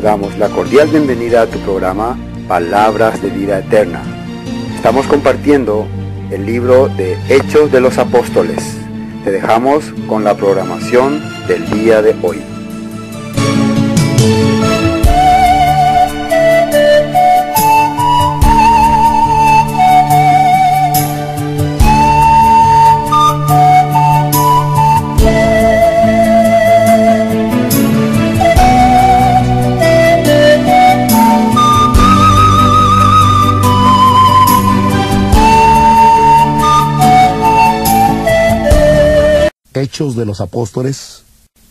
damos la cordial bienvenida a tu programa Palabras de Vida Eterna. Estamos compartiendo el libro de Hechos de los Apóstoles. Te dejamos con la programación del día de hoy. Hechos de los Apóstoles,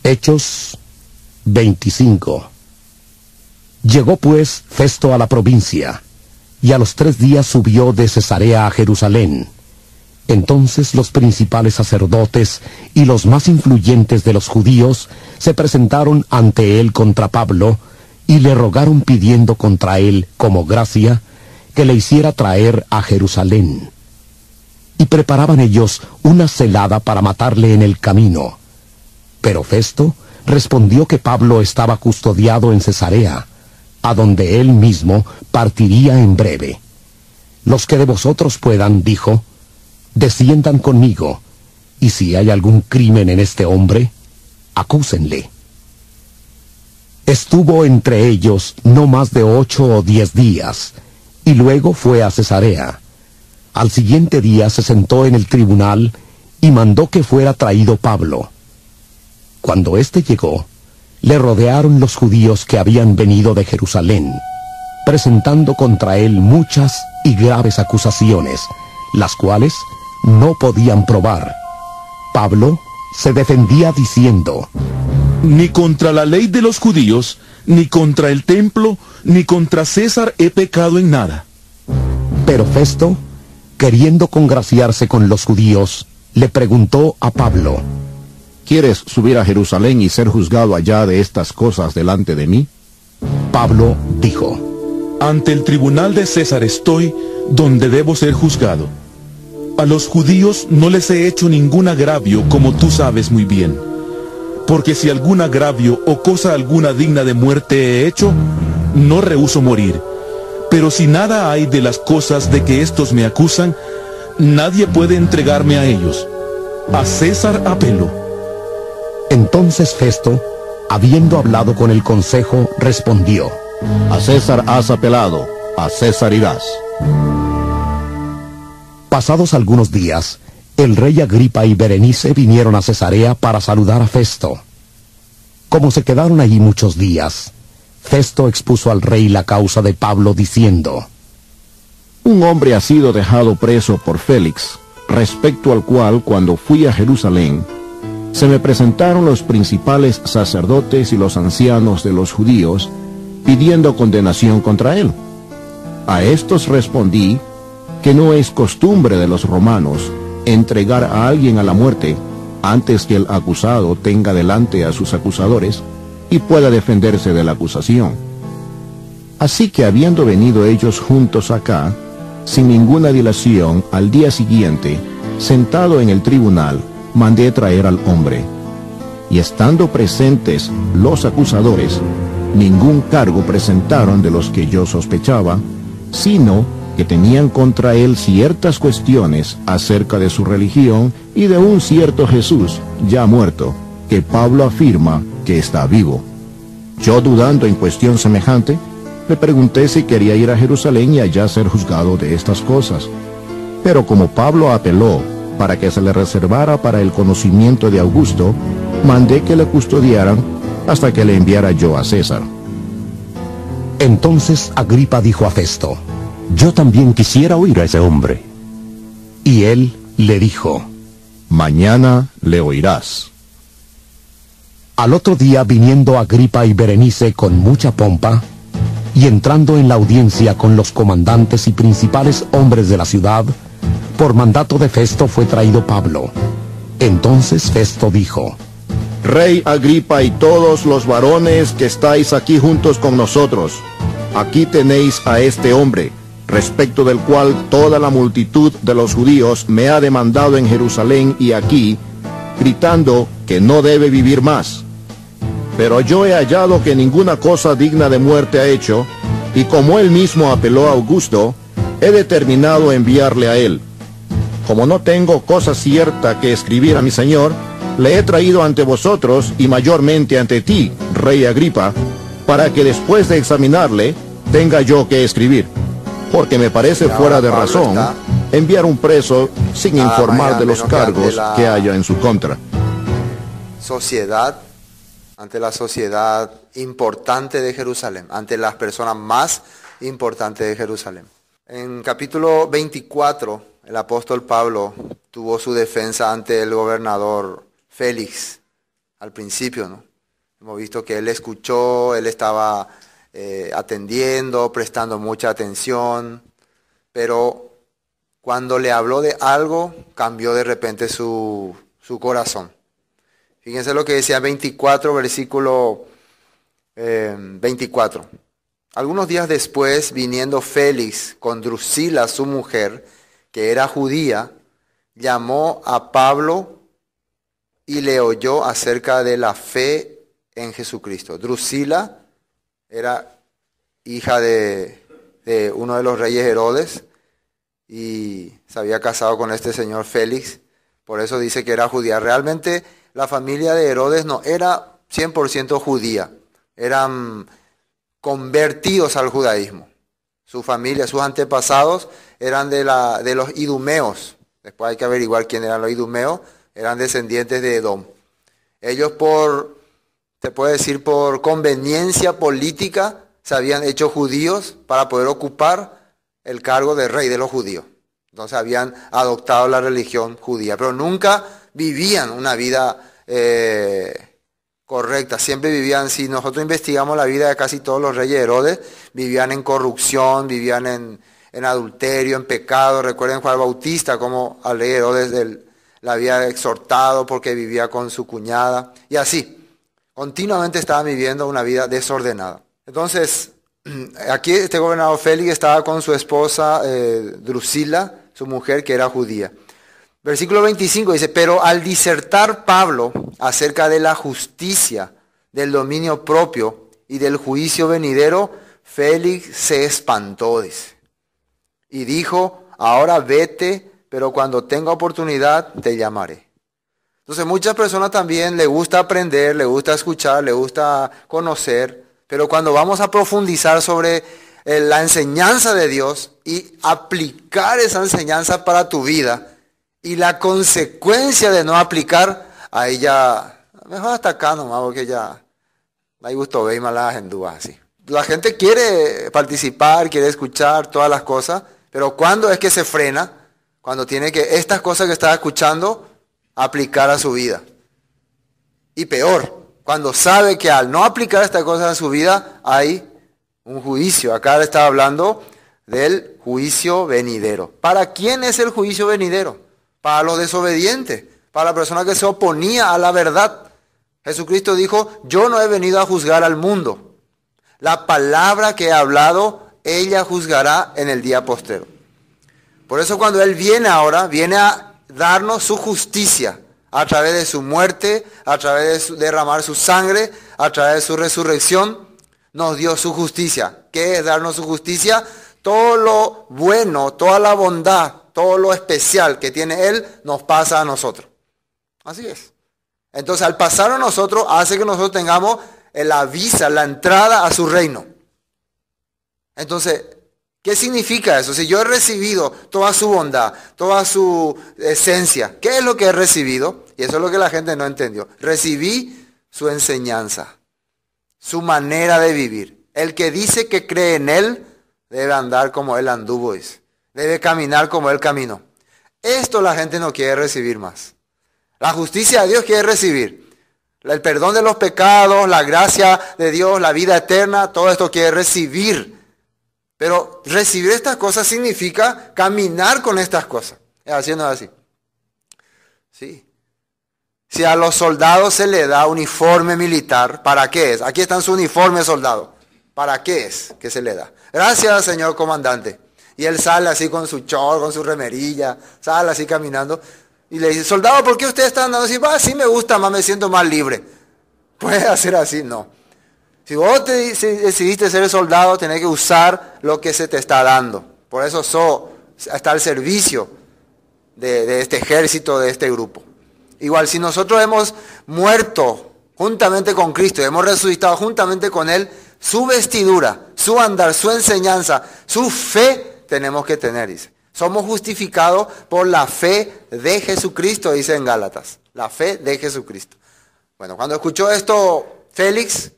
Hechos 25. Llegó pues Festo a la provincia, y a los tres días subió de Cesarea a Jerusalén. Entonces los principales sacerdotes y los más influyentes de los judíos se presentaron ante él contra Pablo, y le rogaron pidiendo contra él, como gracia, que le hiciera traer a Jerusalén y preparaban ellos una celada para matarle en el camino. Pero Festo respondió que Pablo estaba custodiado en Cesarea, a donde él mismo partiría en breve. Los que de vosotros puedan, dijo, desciendan conmigo, y si hay algún crimen en este hombre, acúsenle. Estuvo entre ellos no más de ocho o diez días, y luego fue a Cesarea. Al siguiente día se sentó en el tribunal y mandó que fuera traído Pablo. Cuando éste llegó, le rodearon los judíos que habían venido de Jerusalén, presentando contra él muchas y graves acusaciones, las cuales no podían probar. Pablo se defendía diciendo, Ni contra la ley de los judíos, ni contra el templo, ni contra César he pecado en nada. Pero Festo queriendo congraciarse con los judíos, le preguntó a Pablo, ¿Quieres subir a Jerusalén y ser juzgado allá de estas cosas delante de mí? Pablo dijo, Ante el tribunal de César estoy donde debo ser juzgado. A los judíos no les he hecho ningún agravio, como tú sabes muy bien. Porque si algún agravio o cosa alguna digna de muerte he hecho, no rehuso morir pero si nada hay de las cosas de que estos me acusan, nadie puede entregarme a ellos. A César apelo. Entonces Festo, habiendo hablado con el consejo, respondió, A César has apelado, a César irás. Pasados algunos días, el rey Agripa y Berenice vinieron a Cesarea para saludar a Festo. Como se quedaron allí muchos días, Festo expuso al rey la causa de Pablo diciendo, Un hombre ha sido dejado preso por Félix, respecto al cual cuando fui a Jerusalén, se me presentaron los principales sacerdotes y los ancianos de los judíos pidiendo condenación contra él. A estos respondí que no es costumbre de los romanos entregar a alguien a la muerte antes que el acusado tenga delante a sus acusadores y pueda defenderse de la acusación. Así que habiendo venido ellos juntos acá, sin ninguna dilación, al día siguiente, sentado en el tribunal, mandé traer al hombre. Y estando presentes los acusadores, ningún cargo presentaron de los que yo sospechaba, sino que tenían contra él ciertas cuestiones acerca de su religión y de un cierto Jesús ya muerto, que Pablo afirma que está vivo. Yo dudando en cuestión semejante, le pregunté si quería ir a Jerusalén y allá ser juzgado de estas cosas. Pero como Pablo apeló para que se le reservara para el conocimiento de Augusto, mandé que le custodiaran hasta que le enviara yo a César. Entonces Agripa dijo a Festo, yo también quisiera oír a ese hombre. Y él le dijo, mañana le oirás. Al otro día viniendo Agripa y Berenice con mucha pompa, y entrando en la audiencia con los comandantes y principales hombres de la ciudad, por mandato de Festo fue traído Pablo. Entonces Festo dijo, Rey Agripa y todos los varones que estáis aquí juntos con nosotros, aquí tenéis a este hombre, respecto del cual toda la multitud de los judíos me ha demandado en Jerusalén y aquí, gritando que no debe vivir más. Pero yo he hallado que ninguna cosa digna de muerte ha hecho, y como él mismo apeló a Augusto, he determinado enviarle a él. Como no tengo cosa cierta que escribir a mi señor, le he traído ante vosotros y mayormente ante ti, rey Agripa, para que después de examinarle tenga yo que escribir, porque me parece fuera de razón enviar un preso ah, sin informar de los cargos que haya en su contra. Sociedad ante la sociedad importante de Jerusalén, ante las personas más importantes de Jerusalén. En capítulo 24, el apóstol Pablo tuvo su defensa ante el gobernador Félix al principio, Hemos visto que él escuchó, él estaba eh, atendiendo, prestando mucha atención, pero cuando le habló de algo, cambió de repente su corazón. Fíjense lo que decía 24, versículo 24. Eh, Algunos días después, viniendo Félix con Drusila, su mujer, que era judía, llamó a Pablo y le oyó acerca de la fe en Jesucristo. Drusila era hija de, de uno de los reyes Herodes y se había casado con este señor Félix. Por eso dice que era judía. Realmente la familia de Herodes no era 100% judía, eran convertidos al judaísmo. Su familia, sus antepasados eran de, la, de los idumeos. Después hay que averiguar quién eran los idumeos. Eran descendientes de Edom. Ellos por, se puede decir, por conveniencia política, se habían hecho judíos para poder ocupar el cargo de rey de los judíos. Entonces habían adoptado la religión judía, pero nunca vivían una vida eh, correcta, siempre vivían, si nosotros investigamos la vida de casi todos los reyes Herodes, vivían en corrupción, vivían en, en adulterio, en pecado. Recuerden Juan Bautista, como al rey Herodes la había exhortado porque vivía con su cuñada. Y así, continuamente estaba viviendo una vida desordenada. Entonces, aquí este gobernador Félix estaba con su esposa eh, Drusila, su mujer que era judía. Versículo 25 dice, pero al disertar Pablo acerca de la justicia, del dominio propio y del juicio venidero, Félix se espantó, Y dijo, ahora vete, pero cuando tenga oportunidad te llamaré. Entonces muchas personas también le gusta aprender, le gusta escuchar, le gusta conocer, pero cuando vamos a profundizar sobre eh, la enseñanza de Dios y aplicar esa enseñanza para tu vida, y la consecuencia de no aplicar, ahí ya, mejor hasta acá nomás, porque ya, hay gusto ver malas en así. La gente quiere participar, quiere escuchar todas las cosas, pero ¿cuándo es que se frena? Cuando tiene que estas cosas que está escuchando aplicar a su vida. Y peor, cuando sabe que al no aplicar estas cosas a su vida hay un juicio. Acá le estaba hablando del juicio venidero. ¿Para quién es el juicio venidero? para los desobedientes, para la persona que se oponía a la verdad. Jesucristo dijo, yo no he venido a juzgar al mundo. La palabra que he hablado, ella juzgará en el día postero. Por eso cuando Él viene ahora, viene a darnos su justicia a través de su muerte, a través de derramar su sangre, a través de su resurrección, nos dio su justicia. ¿Qué es darnos su justicia? Todo lo bueno, toda la bondad, todo lo especial que tiene Él nos pasa a nosotros. Así es. Entonces, al pasar a nosotros, hace que nosotros tengamos la visa, la entrada a su reino. Entonces, ¿qué significa eso? Si yo he recibido toda su bondad, toda su esencia, ¿qué es lo que he recibido? Y eso es lo que la gente no entendió. Recibí su enseñanza, su manera de vivir. El que dice que cree en él, debe andar como él anduvo debe caminar como el camino. Esto la gente no quiere recibir más. La justicia de Dios quiere recibir. El perdón de los pecados, la gracia de Dios, la vida eterna, todo esto quiere recibir. Pero recibir estas cosas significa caminar con estas cosas. haciendo así, así. Sí. Si a los soldados se le da uniforme militar, ¿para qué es? Aquí están su uniforme soldado. ¿Para qué es que se le da? Gracias, señor comandante. Y él sale así con su chor, con su remerilla, sale así caminando. Y le dice, soldado, ¿por qué usted está andando así? Va, sí me gusta más, me siento más libre. ¿Puede hacer así, no. Si vos te, decidiste ser soldado, tenés que usar lo que se te está dando. Por eso soy está al servicio de, de este ejército, de este grupo. Igual, si nosotros hemos muerto juntamente con Cristo, hemos resucitado juntamente con Él, su vestidura, su andar, su enseñanza, su fe tenemos que tener, dice. Somos justificados por la fe de Jesucristo, dice en Gálatas. La fe de Jesucristo. Bueno, cuando escuchó esto, Félix,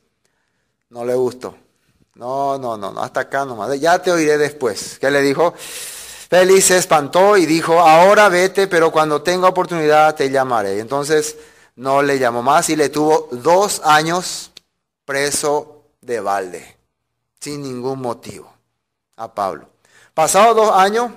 no le gustó. No, no, no, no, hasta acá nomás. Ya te oiré después. ¿Qué le dijo? Félix se espantó y dijo, ahora vete, pero cuando tenga oportunidad te llamaré. Entonces no le llamó más y le tuvo dos años preso de balde, sin ningún motivo, a Pablo. Pasado dos años,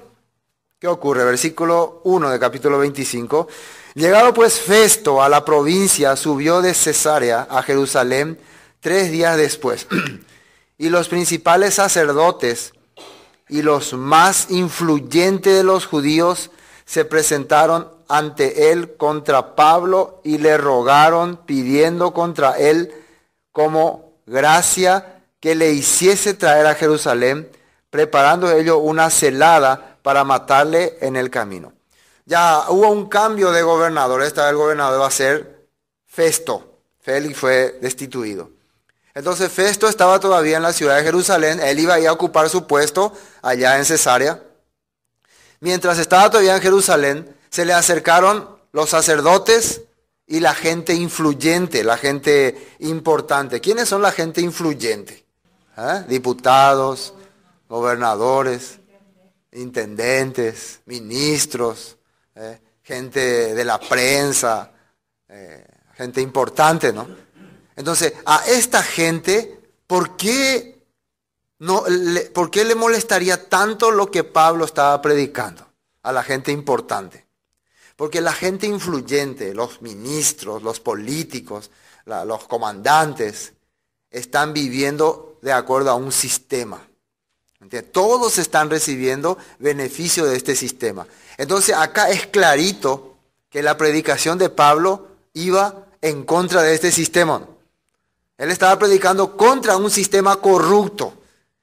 ¿qué ocurre? Versículo 1 de capítulo 25. Llegado pues Festo a la provincia, subió de Cesarea a Jerusalén tres días después. y los principales sacerdotes y los más influyentes de los judíos se presentaron ante él contra Pablo y le rogaron pidiendo contra él como gracia que le hiciese traer a Jerusalén preparando ellos una celada para matarle en el camino. Ya hubo un cambio de gobernador, esta vez el gobernador va a ser Festo. Félix fue destituido. Entonces Festo estaba todavía en la ciudad de Jerusalén, él iba a, ocupar su puesto allá en Cesarea. Mientras estaba todavía en Jerusalén, se le acercaron los sacerdotes y la gente influyente, la gente importante. ¿Quiénes son la gente influyente? ¿Ah? Diputados, gobernadores, intendentes, ministros, eh, gente de la prensa, eh, gente importante, ¿no? Entonces, a esta gente, ¿por qué, no, le, ¿por qué le molestaría tanto lo que Pablo estaba predicando a la gente importante? Porque la gente influyente, los ministros, los políticos, los comandantes, están viviendo de acuerdo a un sistema todos están recibiendo beneficio de este sistema. Entonces acá es clarito que la predicación de Pablo iba en contra de este sistema. Él estaba predicando contra un sistema corrupto.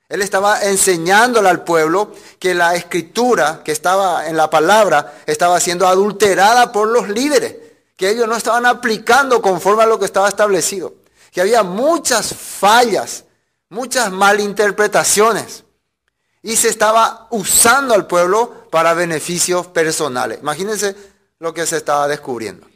Él estaba enseñándole al pueblo que la escritura que estaba en la palabra estaba siendo adulterada por los líderes, que ellos no estaban aplicando conforme a lo que estaba establecido, que había muchas fallas, muchas malinterpretaciones y se estaba usando al pueblo para beneficios personales. Imagínense lo que se estaba descubriendo.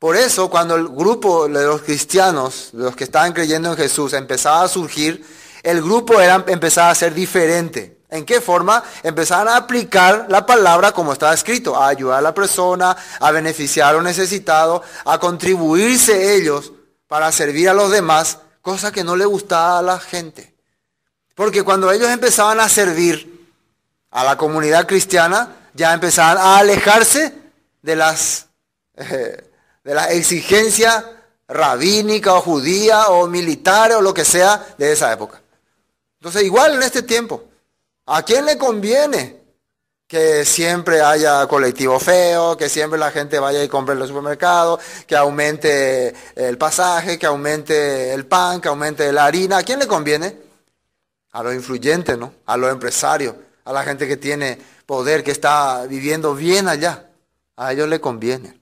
Por eso, cuando el grupo de los cristianos, los que estaban creyendo en Jesús, empezaba a surgir, el grupo era, empezaba a ser diferente. ¿En qué forma? Empezaban a aplicar la palabra como estaba escrito, a ayudar a la persona, a beneficiar a los necesitados, a contribuirse ellos para servir a los demás, cosa que no le gustaba a la gente. Porque cuando ellos empezaban a servir a la comunidad cristiana, ya empezaban a alejarse de las, eh, exigencias rabínicas o judías o militares o lo que sea de esa época. Entonces, igual en este tiempo, ¿a quién le conviene que siempre haya colectivo feo, que siempre la gente vaya y compre en los supermercados, que aumente el pasaje, que aumente el pan, que aumente la harina? ¿A quién le conviene? a los influyentes, ¿no? A los empresarios, a la gente que tiene poder, que está viviendo bien allá. A ellos le conviene.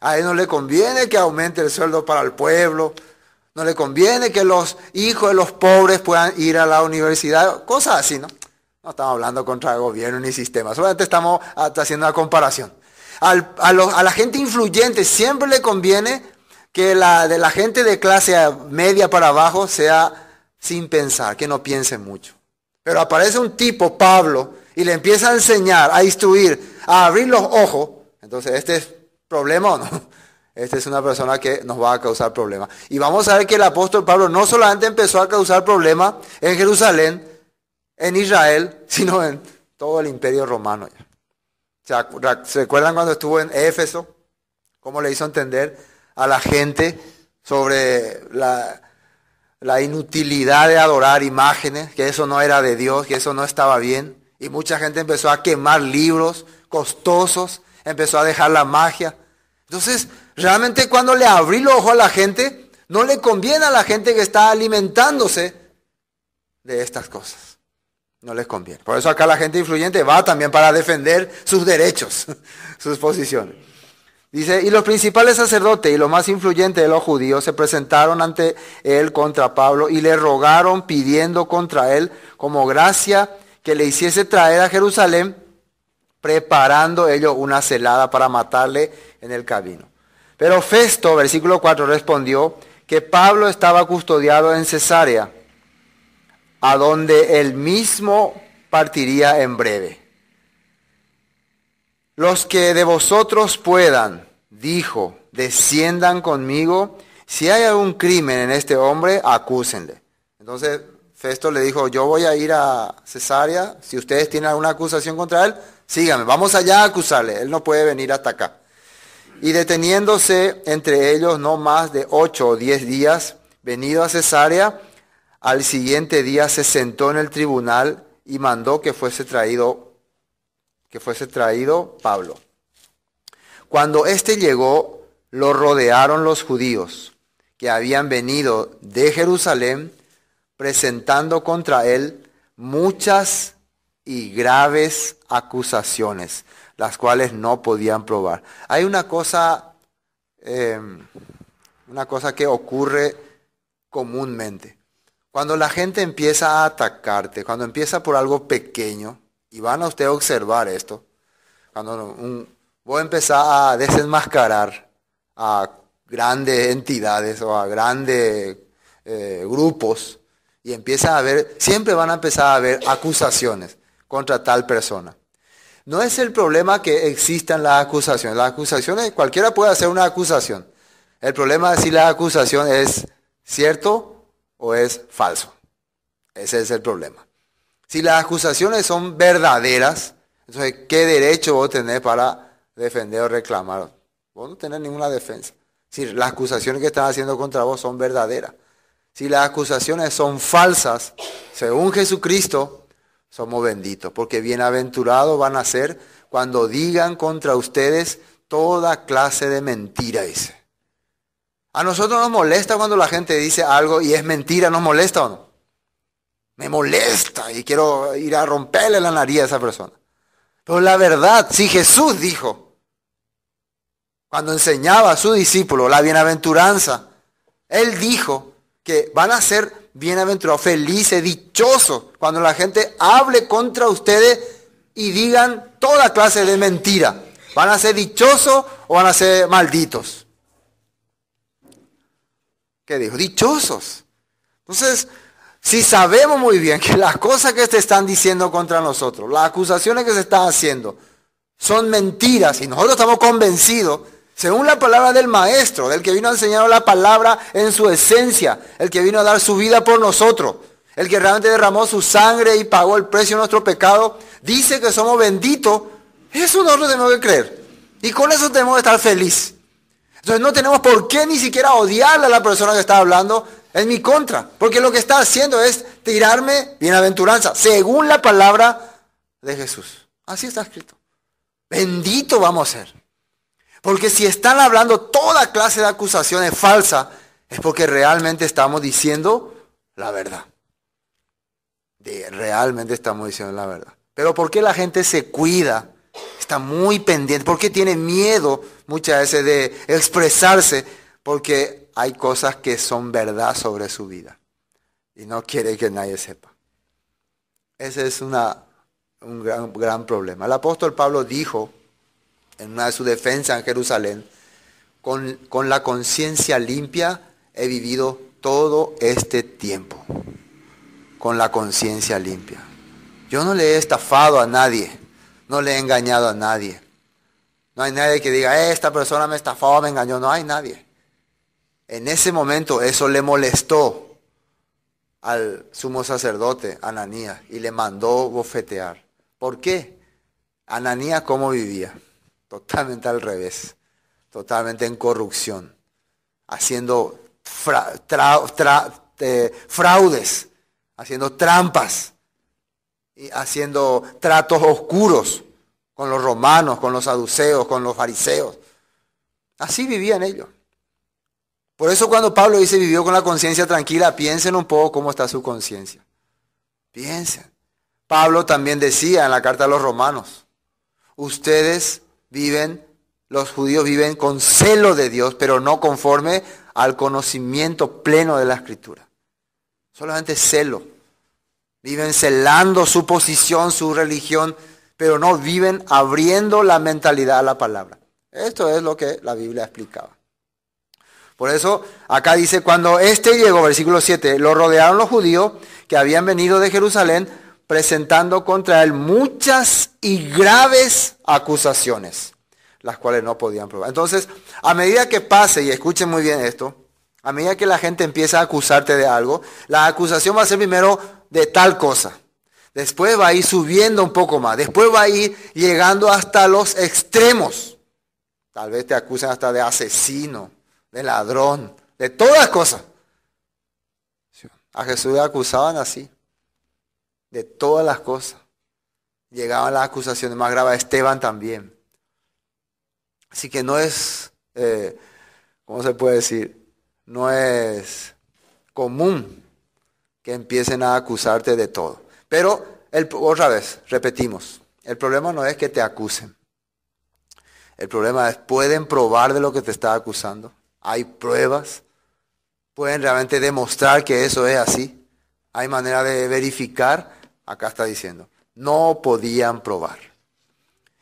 A ellos no le conviene que aumente el sueldo para el pueblo. No le conviene que los hijos de los pobres puedan ir a la universidad. Cosas así, ¿no? No estamos hablando contra el gobierno ni sistema. Solamente estamos haciendo una comparación. a, a, la gente influyente siempre le conviene que la de la gente de clase media para abajo sea sin pensar, que no piense mucho. Pero aparece un tipo, Pablo, y le empieza a enseñar, a instruir, a abrir los ojos. Entonces, ¿este es problema o no? Esta es una persona que nos va a causar problemas. Y vamos a ver que el apóstol Pablo no solamente empezó a causar problemas en Jerusalén, en Israel, sino en todo el imperio romano. ¿Se acuerdan cuando estuvo en Éfeso? ¿Cómo le hizo entender a la gente sobre la, la inutilidad de adorar imágenes, que eso no era de Dios, que eso no estaba bien. Y mucha gente empezó a quemar libros costosos, empezó a dejar la magia. Entonces, realmente cuando le abrí los ojos a la gente, no le conviene a la gente que está alimentándose de estas cosas. No les conviene. Por eso acá la gente influyente va también para defender sus derechos, sus posiciones. Dice, y los principales sacerdotes y los más influyentes de los judíos se presentaron ante él contra Pablo y le rogaron pidiendo contra él como gracia que le hiciese traer a Jerusalén, preparando ellos una celada para matarle en el camino. Pero Festo, versículo 4, respondió que Pablo estaba custodiado en Cesarea, a donde él mismo partiría en breve. Los que de vosotros puedan, dijo, desciendan conmigo. Si hay algún crimen en este hombre, acúsenle. Entonces Festo le dijo, yo voy a ir a Cesarea, si ustedes tienen alguna acusación contra él, síganme, vamos allá a acusarle, él no puede venir hasta acá. Y deteniéndose entre ellos no más de ocho o diez días, venido a Cesarea, al siguiente día se sentó en el tribunal y mandó que fuese traído que fuese traído Pablo. Cuando éste llegó, lo rodearon los judíos que habían venido de Jerusalén presentando contra él muchas y graves acusaciones, las cuales no podían probar. Hay una cosa, em, una cosa que ocurre comúnmente. Cuando la gente empieza a atacarte, cuando empieza por algo pequeño, y van a usted observar esto. Cuando voy a empezar a desenmascarar a grandes entidades o a grandes eh, grupos y empiezan a ver, siempre van a empezar a ver acusaciones contra tal persona. No es el problema que existan las acusaciones. Las acusaciones, cualquiera puede hacer una acusación. El problema es si la acusación es cierto o es falso. Ese es el problema. Si las acusaciones son verdaderas, entonces, ¿qué derecho vos tenés para defender o reclamar? Vos no tenés ninguna defensa. Si las acusaciones que están haciendo contra vos son verdaderas. Si las acusaciones son falsas, según Jesucristo, somos benditos, porque bienaventurados van a ser cuando digan contra ustedes toda clase de mentira, A nosotros nos molesta cuando la gente dice algo y es mentira, nos molesta o no me molesta y quiero ir a romperle la nariz a esa persona. Pero la verdad, si Jesús dijo, cuando enseñaba a su discípulo la bienaventuranza, él dijo que van a ser bienaventurados, felices, dichosos, cuando la gente hable contra ustedes y digan toda clase de mentira. ¿Van a ser dichosos o van a ser malditos? ¿Qué dijo? Dichosos. Entonces, si sabemos muy bien que las cosas que se están diciendo contra nosotros, las acusaciones que se están haciendo, son mentiras y nosotros estamos convencidos, según la palabra del maestro, del que vino a enseñar la palabra en su esencia, el que vino a dar su vida por nosotros, el que realmente derramó su sangre y pagó el precio de nuestro pecado, dice que somos benditos, eso nosotros tenemos que creer. Y con eso tenemos que estar feliz. Entonces no tenemos por qué ni siquiera odiarle a la persona que está hablando, en mi contra, porque lo que está haciendo es tirarme bienaventuranza, según la palabra de Jesús. Así está escrito. Bendito vamos a ser. Porque si están hablando toda clase de acusaciones falsas, es porque realmente estamos diciendo la verdad. De, realmente estamos diciendo la verdad. Pero ¿por qué la gente se cuida? Está muy pendiente. ¿Por qué tiene miedo muchas veces de expresarse? Porque hay cosas que son verdad sobre su vida y no quiere que nadie sepa. Ese es una, un gran, problema. El apóstol Pablo dijo en una de sus defensas en Jerusalén, con, la conciencia limpia he vivido todo este tiempo, con la conciencia limpia. Yo no le he estafado a nadie, no le he engañado a nadie. No hay nadie que diga, eh, esta persona me estafó, me engañó, no hay nadie. En ese momento eso le molestó al sumo sacerdote Ananías y le mandó bofetear. ¿Por qué? Ananías cómo vivía. Totalmente al revés. Totalmente en corrupción. Haciendo eh, fraudes. Haciendo trampas. Y haciendo tratos oscuros con los romanos, con los saduceos, con los fariseos. Así vivían ellos. Por eso cuando Pablo dice vivió con la conciencia tranquila, piensen un poco cómo está su conciencia. Piensen. Pablo también decía en la carta a los romanos, ustedes viven, los judíos viven con celo de Dios, pero no conforme al conocimiento pleno de la escritura. Solamente celo. Viven celando su posición, su religión, pero no viven abriendo la mentalidad a la palabra. Esto es lo que la Biblia explicaba. Por eso acá dice, cuando este llegó, versículo 7, lo rodearon los judíos que habían venido de Jerusalén presentando contra él muchas y graves acusaciones, las cuales no podían probar. Entonces, a medida que pase, y escuchen muy bien esto, a medida que la gente empieza a acusarte de algo, la acusación va a ser primero de tal cosa. Después va a ir subiendo un poco más. Después va a ir llegando hasta los extremos. Tal vez te acusan hasta de asesino de ladrón, de todas cosas. A Jesús le acusaban así, de todas las cosas. Llegaban las acusaciones más graves a Esteban también. Así que no es, eh, ¿cómo se puede decir? No es común que empiecen a acusarte de todo. Pero el, otra vez, repetimos, el problema no es que te acusen. El problema es, ¿pueden probar de lo que te está acusando? hay pruebas, pueden realmente demostrar que eso es así. Hay manera de verificar, acá está diciendo, no podían probar.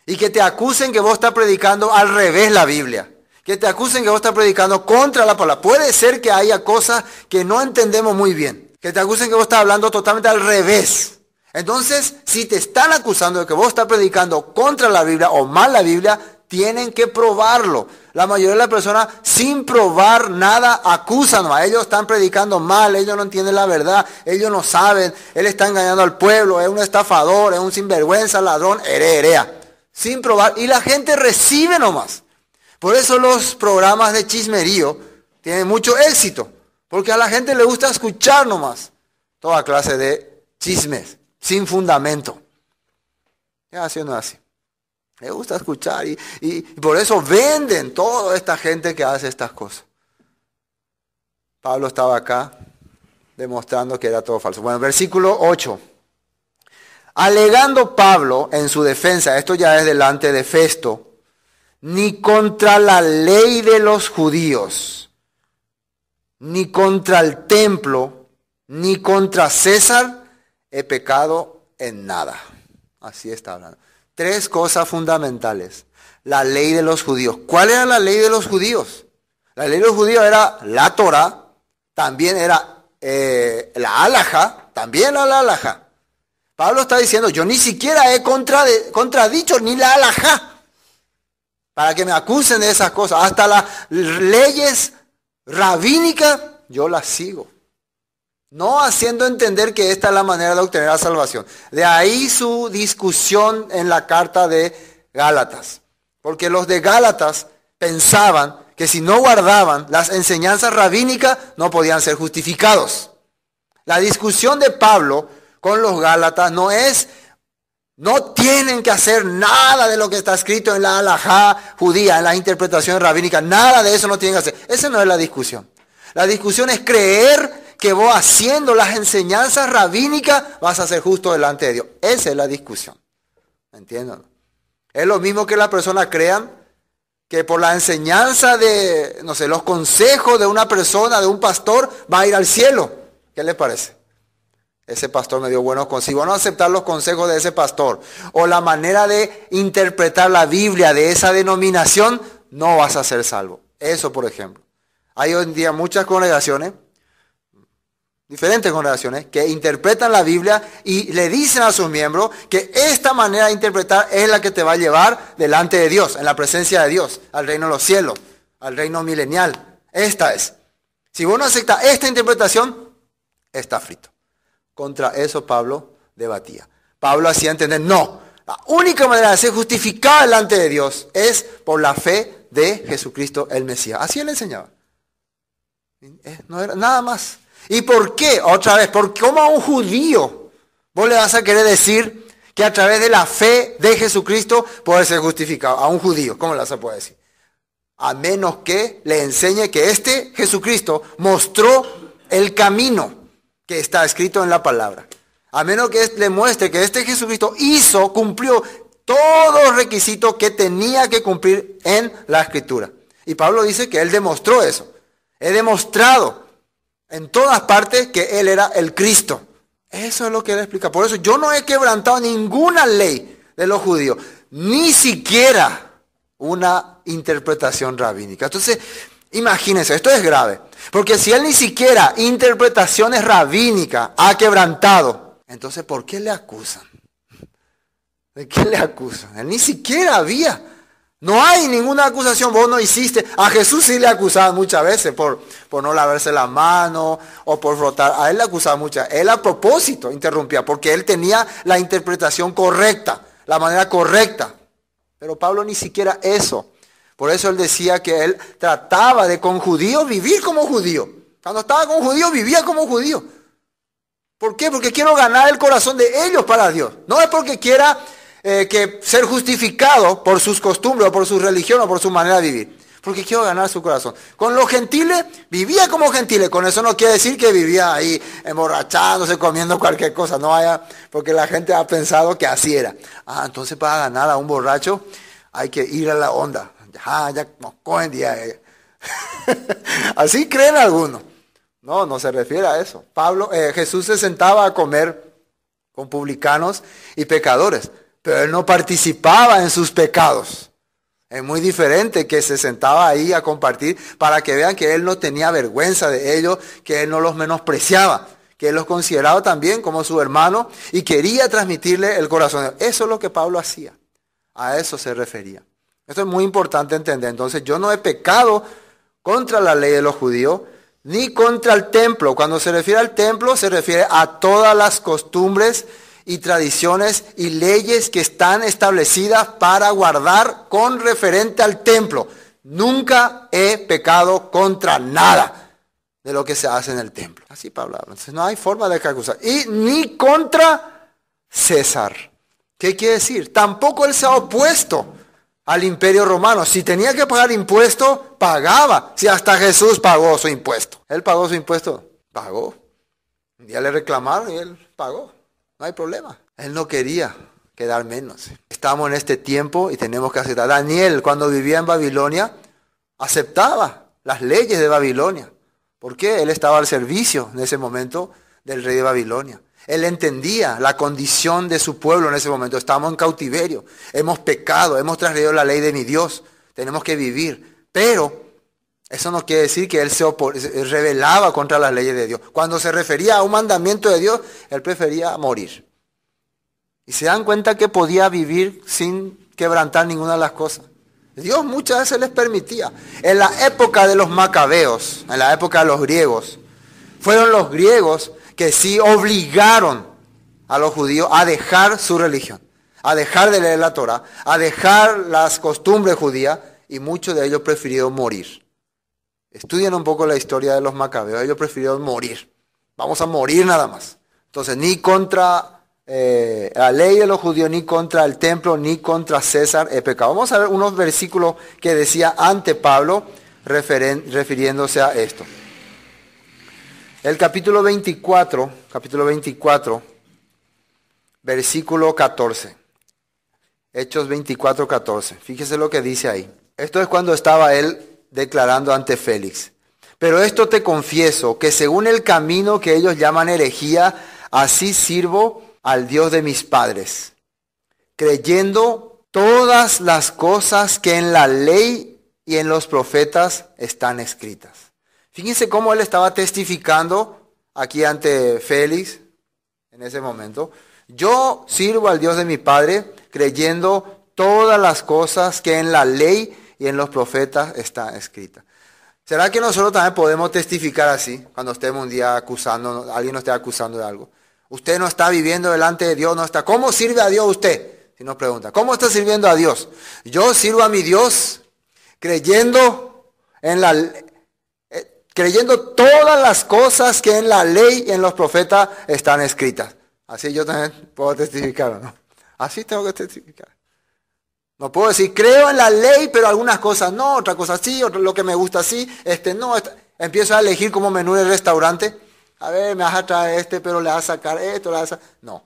Y que te acusen que vos estás predicando al revés la Biblia. Que te acusen que vos estás predicando contra la palabra. Puede ser que haya cosas que no entendemos muy bien. Que te acusen que vos estás hablando totalmente al revés. Entonces, si te están acusando de que vos estás predicando contra la Biblia o mal la Biblia, tienen que probarlo. La mayoría de las personas, sin probar nada, acusan. A ellos están predicando mal, ellos no entienden la verdad, ellos no saben, él está engañando al pueblo, es un estafador, es un sinvergüenza, ladrón, herea. Sin probar. Y la gente recibe nomás. Por eso los programas de chismerío tienen mucho éxito. Porque a la gente le gusta escuchar nomás toda clase de chismes, sin fundamento. Ya, así no así. Me gusta escuchar y, y, por eso venden toda esta gente que hace estas cosas. Pablo estaba acá demostrando que era todo falso. Bueno, versículo 8. Alegando Pablo en su defensa, esto ya es delante de Festo, ni contra la ley de los judíos, ni contra el templo, ni contra César, he pecado en nada. Así está hablando tres cosas fundamentales. La ley de los judíos. ¿Cuál era la ley de los judíos? La ley de los judíos era la Torah, también era eh, la alhaja, también la alhaja. Pablo está diciendo, yo ni siquiera he contradicho ni la alhaja para que me acusen de esas cosas. Hasta las leyes rabínicas yo las sigo. No haciendo entender que esta es la manera de obtener la salvación. De ahí su discusión en la carta de Gálatas. Porque los de Gálatas pensaban que si no guardaban las enseñanzas rabínicas no podían ser justificados. La discusión de Pablo con los Gálatas no es, no tienen que hacer nada de lo que está escrito en la halajá judía, en las interpretaciones rabínicas, nada de eso no tienen que hacer. Esa no es la discusión. La discusión es creer que vos haciendo las enseñanzas rabínicas vas a ser justo delante de Dios. Esa es la discusión. ¿Entienden? Es lo mismo que la persona crean que por la enseñanza de, no sé, los consejos de una persona, de un pastor, va a ir al cielo. ¿Qué les parece? Ese pastor me dio buenos consejos. No aceptar los consejos de ese pastor. O la manera de interpretar la Biblia de esa denominación, no vas a ser salvo. Eso, por ejemplo. Hay hoy en día muchas congregaciones diferentes congregaciones, que interpretan la Biblia y le dicen a sus miembros que esta manera de interpretar es la que te va a llevar delante de Dios, en la presencia de Dios, al reino de los cielos, al reino milenial. Esta es. Si uno acepta esta interpretación, está frito. Contra eso Pablo debatía. Pablo hacía entender, no, la única manera de ser justificado delante de Dios es por la fe de Jesucristo el Mesías. Así él enseñaba. No era nada más. ¿Y por qué? Otra vez, ¿por cómo a un judío vos le vas a querer decir que a través de la fe de Jesucristo puede ser justificado? A un judío, ¿cómo le vas a poder decir? A menos que le enseñe que este Jesucristo mostró el camino que está escrito en la palabra. A menos que le muestre que este Jesucristo hizo, cumplió todos los requisitos que tenía que cumplir en la escritura. Y Pablo dice que él demostró eso. He demostrado en todas partes que Él era el Cristo. Eso es lo que Él explica. Por eso yo no he quebrantado ninguna ley de los judíos, ni siquiera una interpretación rabínica. Entonces, imagínense, esto es grave. Porque si Él ni siquiera interpretaciones rabínicas ha quebrantado, entonces ¿por qué le acusan? ¿De qué le acusan? Él ni siquiera había no hay ninguna acusación, vos no hiciste. A Jesús sí le acusaban muchas veces por, por no lavarse la mano o por frotar. A él le acusaban muchas. Él a propósito interrumpía porque él tenía la interpretación correcta, la manera correcta. Pero Pablo ni siquiera eso. Por eso él decía que él trataba de con judío vivir como judío. Cuando estaba con judío vivía como judío. ¿Por qué? Porque quiero ganar el corazón de ellos para Dios. No es porque quiera eh, que ser justificado por sus costumbres, o por su religión, o por su manera de vivir. Porque quiero ganar su corazón. Con los gentiles, vivía como gentiles. Con eso no quiere decir que vivía ahí emborrachándose, comiendo cualquier cosa. No haya, porque la gente ha pensado que así era. Ah, entonces para ganar a un borracho hay que ir a la onda. Ah, ya, no, cogen día. Eh. así creen algunos. No, no se refiere a eso. Pablo, eh, Jesús se sentaba a comer con publicanos y pecadores pero él no participaba en sus pecados. Es muy diferente que se sentaba ahí a compartir para que vean que él no tenía vergüenza de ellos, que él no los menospreciaba, que él los consideraba también como su hermano y quería transmitirle el corazón. Eso es lo que Pablo hacía. A eso se refería. Esto es muy importante entender. Entonces, yo no he pecado contra la ley de los judíos, ni contra el templo. Cuando se refiere al templo, se refiere a todas las costumbres y tradiciones y leyes que están establecidas para guardar con referente al templo. Nunca he pecado contra nada de lo que se hace en el templo. Así Pablo Entonces no hay forma de acusar. Y ni contra César. ¿Qué quiere decir? Tampoco él se ha opuesto al imperio romano. Si tenía que pagar impuesto, pagaba. Si hasta Jesús pagó su impuesto. Él pagó su impuesto. Pagó. ya le reclamaron y él pagó. No hay problema. Él no quería quedar menos. Estamos en este tiempo y tenemos que aceptar. Daniel, cuando vivía en Babilonia, aceptaba las leyes de Babilonia. ¿Por qué? Él estaba al servicio en ese momento del rey de Babilonia. Él entendía la condición de su pueblo en ese momento. Estamos en cautiverio, hemos pecado, hemos trasladado la ley de mi Dios, tenemos que vivir. Pero eso no quiere decir que él se rebelaba contra las leyes de Dios. Cuando se refería a un mandamiento de Dios, él prefería morir. Y se dan cuenta que podía vivir sin quebrantar ninguna de las cosas. Dios muchas veces les permitía. En la época de los macabeos, en la época de los griegos, fueron los griegos que sí obligaron a los judíos a dejar su religión, a dejar de leer la Torah, a dejar las costumbres judías, y muchos de ellos prefirieron morir. Estudian un poco la historia de los macabeos. Ellos prefirieron morir. Vamos a morir nada más. Entonces, ni contra eh, la ley de los judíos, ni contra el templo, ni contra César he pecado. Vamos a ver unos versículos que decía ante Pablo refiriéndose a esto. El capítulo 24, capítulo 24, versículo 14. Hechos 24, 14. Fíjese lo que dice ahí. Esto es cuando estaba él declarando ante Félix. Pero esto te confieso, que según el camino que ellos llaman herejía, así sirvo al Dios de mis padres, creyendo todas las cosas que en la ley y en los profetas están escritas. Fíjense cómo él estaba testificando aquí ante Félix en ese momento. Yo sirvo al Dios de mi Padre creyendo todas las cosas que en la ley y en los profetas está escrita. ¿Será que nosotros también podemos testificar así cuando estemos un día acusando, alguien nos esté acusando de algo? Usted no está viviendo delante de Dios, no está. ¿Cómo sirve a Dios usted? Si nos pregunta, ¿cómo está sirviendo a Dios? Yo sirvo a mi Dios creyendo en la eh, creyendo todas las cosas que en la ley y en los profetas están escritas. Así yo también puedo testificar, ¿no? Así tengo que testificar. No puedo decir, creo en la ley, pero algunas cosas no, otra cosa sí, otro, lo que me gusta sí, este no. Empiezo a elegir como menú el restaurante. A ver, me vas a traer este, pero le vas a sacar esto, le vas a... No.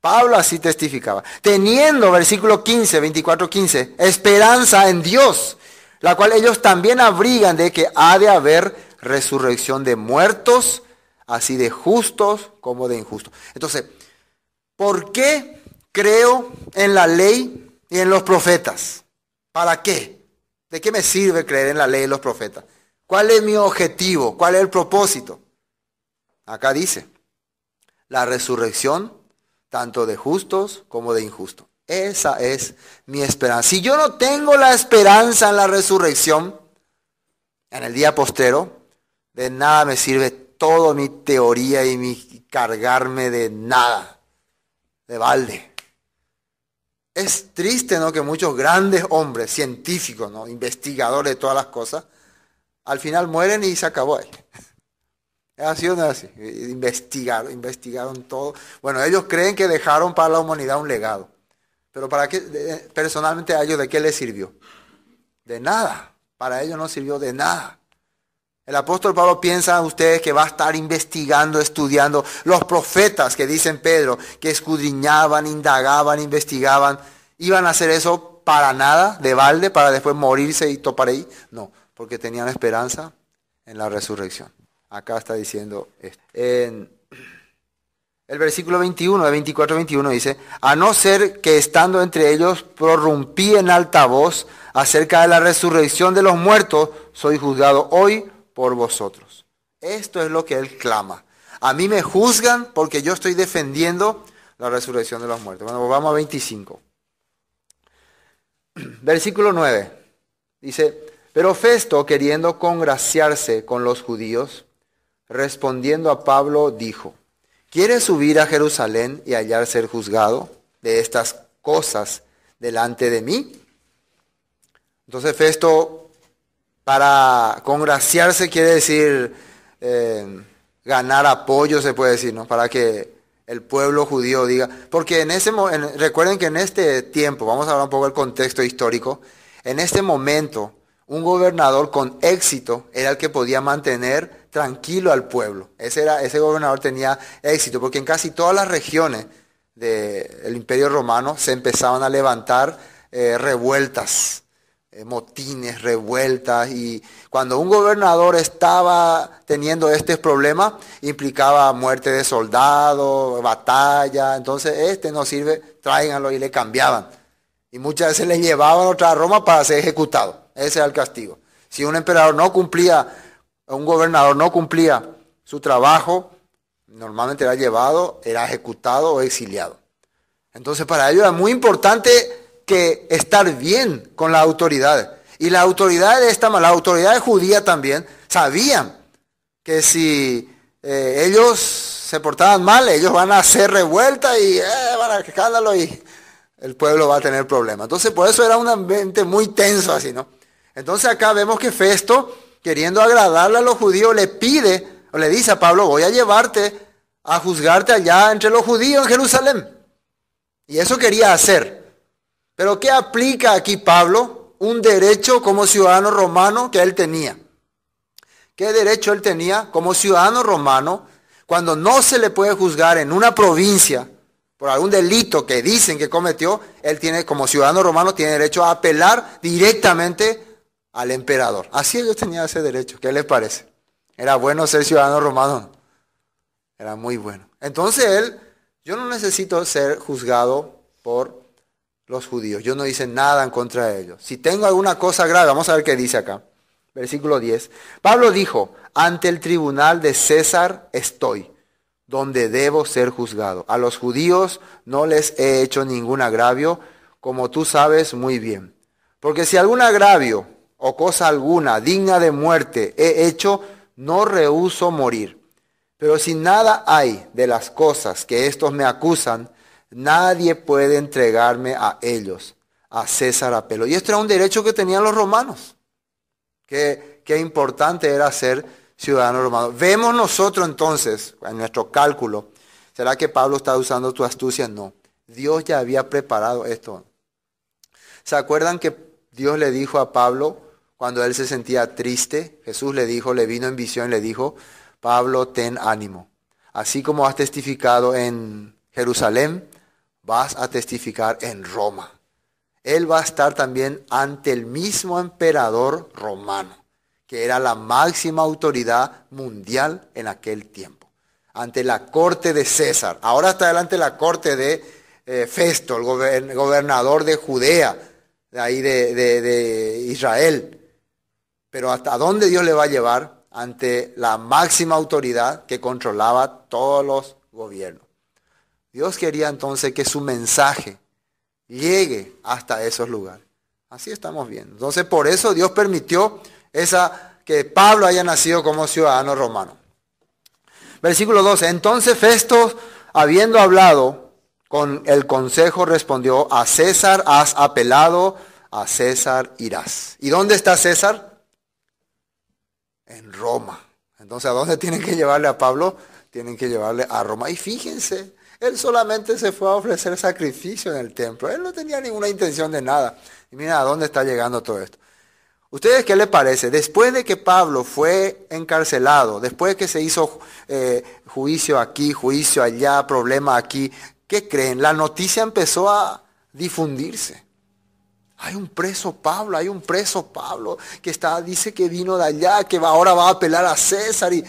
Pablo así testificaba. Teniendo, versículo 15, 24, 15, esperanza en Dios, la cual ellos también abrigan de que ha de haber resurrección de muertos, así de justos como de injustos. Entonces, ¿por qué creo en la ley y en los profetas. ¿Para qué? ¿De qué me sirve creer en la ley de los profetas? ¿Cuál es mi objetivo? ¿Cuál es el propósito? Acá dice, la resurrección tanto de justos como de injustos. Esa es mi esperanza. Si yo no tengo la esperanza en la resurrección, en el día postero, de nada me sirve toda mi teoría y mi cargarme de nada, de balde. Es triste, ¿no? Que muchos grandes hombres, científicos, Investigadores de todas las cosas, al final mueren y se acabó ahí. Así o no así. Investigaron, investigaron todo. Bueno, ellos creen que dejaron para la humanidad un legado. Pero para qué, personalmente a ellos, ¿de qué les sirvió? De nada. Para ellos no sirvió de nada. El apóstol Pablo piensa ustedes que va a estar investigando, estudiando los profetas que dicen Pedro, que escudriñaban, indagaban, investigaban. ¿Iban a hacer eso para nada, de balde, para después morirse y topar ahí? No, porque tenían esperanza en la resurrección. Acá está diciendo esto. el versículo 21, de 24-21 dice, a no ser que estando entre ellos prorrumpí en alta voz acerca de la resurrección de los muertos, soy juzgado hoy por vosotros. Esto es lo que él clama. A mí me juzgan porque yo estoy defendiendo la resurrección de los muertos. Bueno, vamos a 25. Versículo 9. Dice, pero Festo, queriendo congraciarse con los judíos, respondiendo a Pablo, dijo, ¿quieres subir a Jerusalén y hallar ser juzgado de estas cosas delante de mí? Entonces Festo para congraciarse quiere decir eh, ganar apoyo, se puede decir, ¿no? Para que el pueblo judío diga. Porque en ese recuerden que en este tiempo, vamos a hablar un poco del contexto histórico, en este momento, un gobernador con éxito era el que podía mantener tranquilo al pueblo. Ese, era, ese gobernador tenía éxito, porque en casi todas las regiones del Imperio Romano se empezaban a levantar eh, revueltas eh, motines, revueltas, y cuando un gobernador estaba teniendo este problema, implicaba muerte de soldados, batalla, entonces este no sirve, tráiganlo y le cambiaban. Y muchas veces le llevaban otra Roma para ser ejecutado. Ese era el castigo. Si un emperador no cumplía, un gobernador no cumplía su trabajo, normalmente era llevado, era ejecutado o exiliado. Entonces para ellos era muy importante que estar bien con la autoridad. Y la autoridad de esta, la autoridad judía también, sabían que si eh, ellos se portaban mal, ellos van a hacer revuelta y eh, van y el pueblo va a tener problemas. Entonces, por eso era un ambiente muy tenso así, ¿no? Entonces acá vemos que Festo, queriendo agradarle a los judíos, le pide, o le dice a Pablo, voy a llevarte a juzgarte allá entre los judíos en Jerusalén. Y eso quería hacer. Pero ¿qué aplica aquí Pablo? Un derecho como ciudadano romano que él tenía. ¿Qué derecho él tenía como ciudadano romano cuando no se le puede juzgar en una provincia por algún delito que dicen que cometió? Él tiene, como ciudadano romano, tiene derecho a apelar directamente al emperador. Así ellos tenían ese derecho. ¿Qué les parece? Era bueno ser ciudadano romano. Era muy bueno. Entonces él, yo no necesito ser juzgado por los judíos. Yo no hice nada en contra de ellos. Si tengo alguna cosa grave, vamos a ver qué dice acá. Versículo 10. Pablo dijo, ante el tribunal de César estoy, donde debo ser juzgado. A los judíos no les he hecho ningún agravio, como tú sabes muy bien. Porque si algún agravio o cosa alguna digna de muerte he hecho, no rehuso morir. Pero si nada hay de las cosas que estos me acusan, Nadie puede entregarme a ellos, a César apelo. Y esto era un derecho que tenían los romanos. Qué, qué importante era ser ciudadano romano. Vemos nosotros entonces, en nuestro cálculo, ¿será que Pablo está usando tu astucia? No. Dios ya había preparado esto. ¿Se acuerdan que Dios le dijo a Pablo cuando él se sentía triste? Jesús le dijo, le vino en visión, y le dijo, Pablo, ten ánimo. Así como has testificado en Jerusalén, vas a testificar en Roma. Él va a estar también ante el mismo emperador romano, que era la máxima autoridad mundial en aquel tiempo, ante la corte de César. Ahora está delante la corte de eh, Festo, el gobernador de Judea, de ahí de Israel. Pero ¿hasta dónde Dios le va a llevar? Ante la máxima autoridad que controlaba todos los gobiernos. Dios quería entonces que su mensaje llegue hasta esos lugares. Así estamos viendo. Entonces, por eso Dios permitió esa, que Pablo haya nacido como ciudadano romano. Versículo 12. Entonces Festo, habiendo hablado con el consejo, respondió, a César has apelado, a César irás. ¿Y dónde está César? En Roma. Entonces, ¿a dónde tienen que llevarle a Pablo? Tienen que llevarle a Roma. Y fíjense, él solamente se fue a ofrecer sacrificio en el templo. Él no tenía ninguna intención de nada. Y mira a dónde está llegando todo esto. ¿Ustedes qué les parece? Después de que Pablo fue encarcelado, después de que se hizo eh, juicio aquí, juicio allá, problema aquí, ¿qué creen? La noticia empezó a difundirse. Hay un preso Pablo, hay un preso Pablo que está, dice que vino de allá, que ahora va a apelar a César y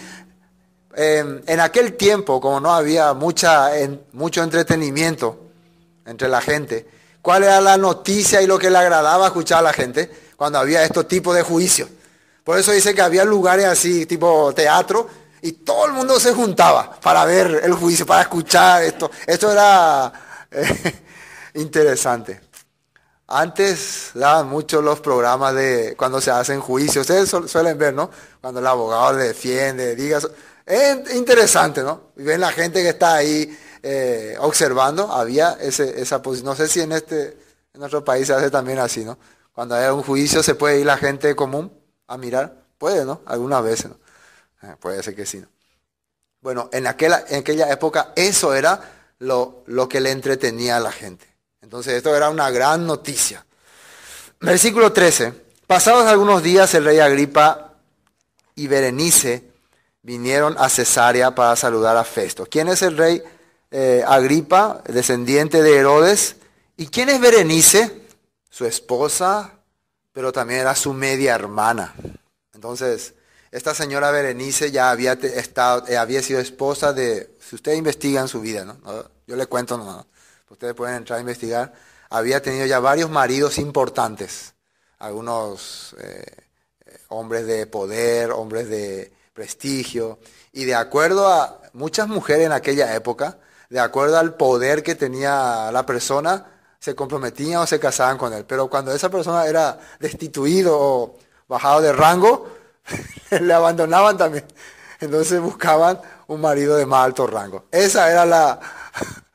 Em, en aquel tiempo, como no había mucha, mucho entretenimiento entre la gente, cuál era la noticia y lo que le agradaba escuchar a la gente cuando había estos tipos de juicios. Por eso dice que había lugares así, tipo teatro, y todo el mundo se juntaba para ver el juicio, para escuchar esto. Esto era eh, interesante. Antes daban mucho los programas de cuando se hacen juicios. Ustedes suelen ver, ¿no? Cuando el abogado le defiende, diga, es interesante, ¿no? Y ven la gente que está ahí eh, observando, había ese, esa posición. No sé si en este, en nuestro país se hace también así, ¿no? Cuando hay un juicio se puede ir la gente común a mirar. Puede, ¿no? Algunas veces, ¿no? Eh, puede ser que sí, ¿no? Bueno, en aquella, en aquella época eso era lo, lo que le entretenía a la gente. Entonces esto era una gran noticia. Versículo 13. Pasados algunos días el rey Agripa y Berenice vinieron a Cesarea para saludar a Festo. ¿Quién es el rey eh, Agripa, descendiente de Herodes? ¿Y quién es Berenice? Su esposa, pero también era su media hermana. Entonces, esta señora Berenice ya había, estado, eh, había sido esposa de, si ustedes investigan su vida, ¿no? yo le cuento no, ustedes pueden entrar a investigar, había tenido ya varios maridos importantes, algunos eh, hombres de poder, hombres de, prestigio, y de acuerdo a muchas mujeres en aquella época, de acuerdo al poder que tenía la persona, se comprometían o se casaban con él. Pero cuando esa persona era destituido o bajado de rango, le abandonaban también. Entonces buscaban un marido de más alto rango. Esa era la,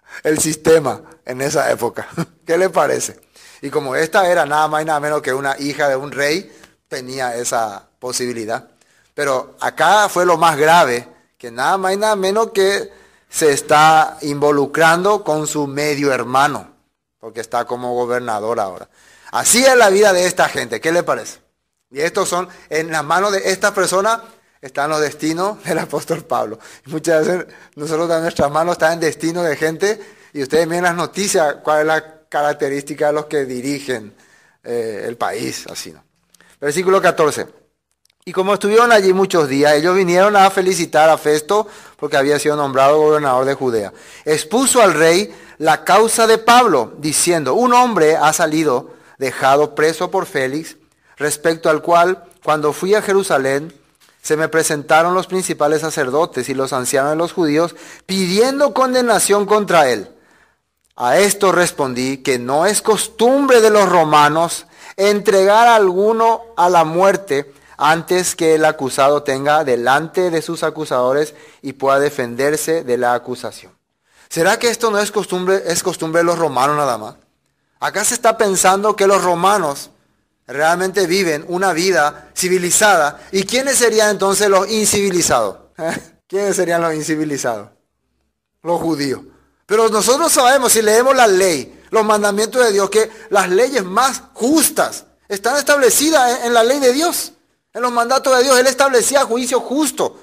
el sistema en esa época. ¿Qué le parece? Y como esta era nada más y nada menos que una hija de un rey, tenía esa posibilidad. Pero acá fue lo más grave, que nada más y nada menos que se está involucrando con su medio hermano, porque está como gobernador ahora. Así es la vida de esta gente, ¿qué le parece? Y estos son, en las manos de esta persona, están los destinos del apóstol Pablo. Muchas veces nosotros en nuestras manos están en destino de gente y ustedes miren las noticias, cuál es la característica de los que dirigen eh, el país, así no. Versículo 14. Y como estuvieron allí muchos días, ellos vinieron a felicitar a Festo porque había sido nombrado gobernador de Judea. Expuso al rey la causa de Pablo, diciendo, un hombre ha salido dejado preso por Félix, respecto al cual, cuando fui a Jerusalén, se me presentaron los principales sacerdotes y los ancianos de los judíos pidiendo condenación contra él. A esto respondí que no es costumbre de los romanos entregar a alguno a la muerte antes que el acusado tenga delante de sus acusadores y pueda defenderse de la acusación. ¿Será que esto no es costumbre, es costumbre de los romanos nada más? Acá se está pensando que los romanos realmente viven una vida civilizada. ¿Y quiénes serían entonces los incivilizados? ¿Quiénes serían los incivilizados? Los judíos. Pero nosotros sabemos, si leemos la ley, los mandamientos de Dios, que las leyes más justas están establecidas en la ley de Dios. En los mandatos de Dios él establecía juicio justo.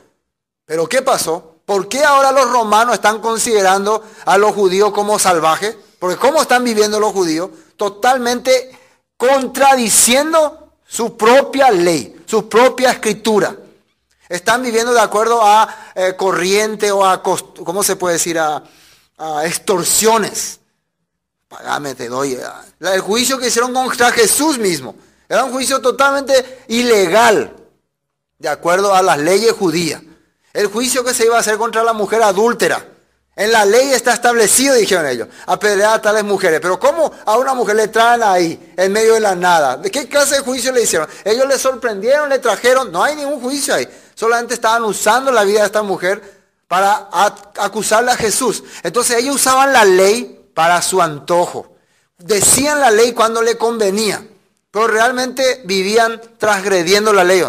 Pero ¿qué pasó? ¿Por qué ahora los romanos están considerando a los judíos como salvajes? Porque ¿cómo están viviendo los judíos? Totalmente contradiciendo su propia ley, su propia escritura. Están viviendo de acuerdo a eh, corriente o a, ¿cómo se puede decir? A, a extorsiones. Pagame, te doy. Eh, el juicio que hicieron contra Jesús mismo. Era un juicio totalmente ilegal, de acuerdo a las leyes judías. El juicio que se iba a hacer contra la mujer adúltera. En la ley está establecido, dijeron ellos, apedrear a tales mujeres. Pero ¿cómo a una mujer le traen ahí, en medio de la nada? ¿De qué clase de juicio le hicieron? Ellos le sorprendieron, le trajeron, no hay ningún juicio ahí. Solamente estaban usando la vida de esta mujer para acusarle a Jesús. Entonces ellos usaban la ley para su antojo. Decían la ley cuando le convenía pero realmente vivían transgrediendo la ley.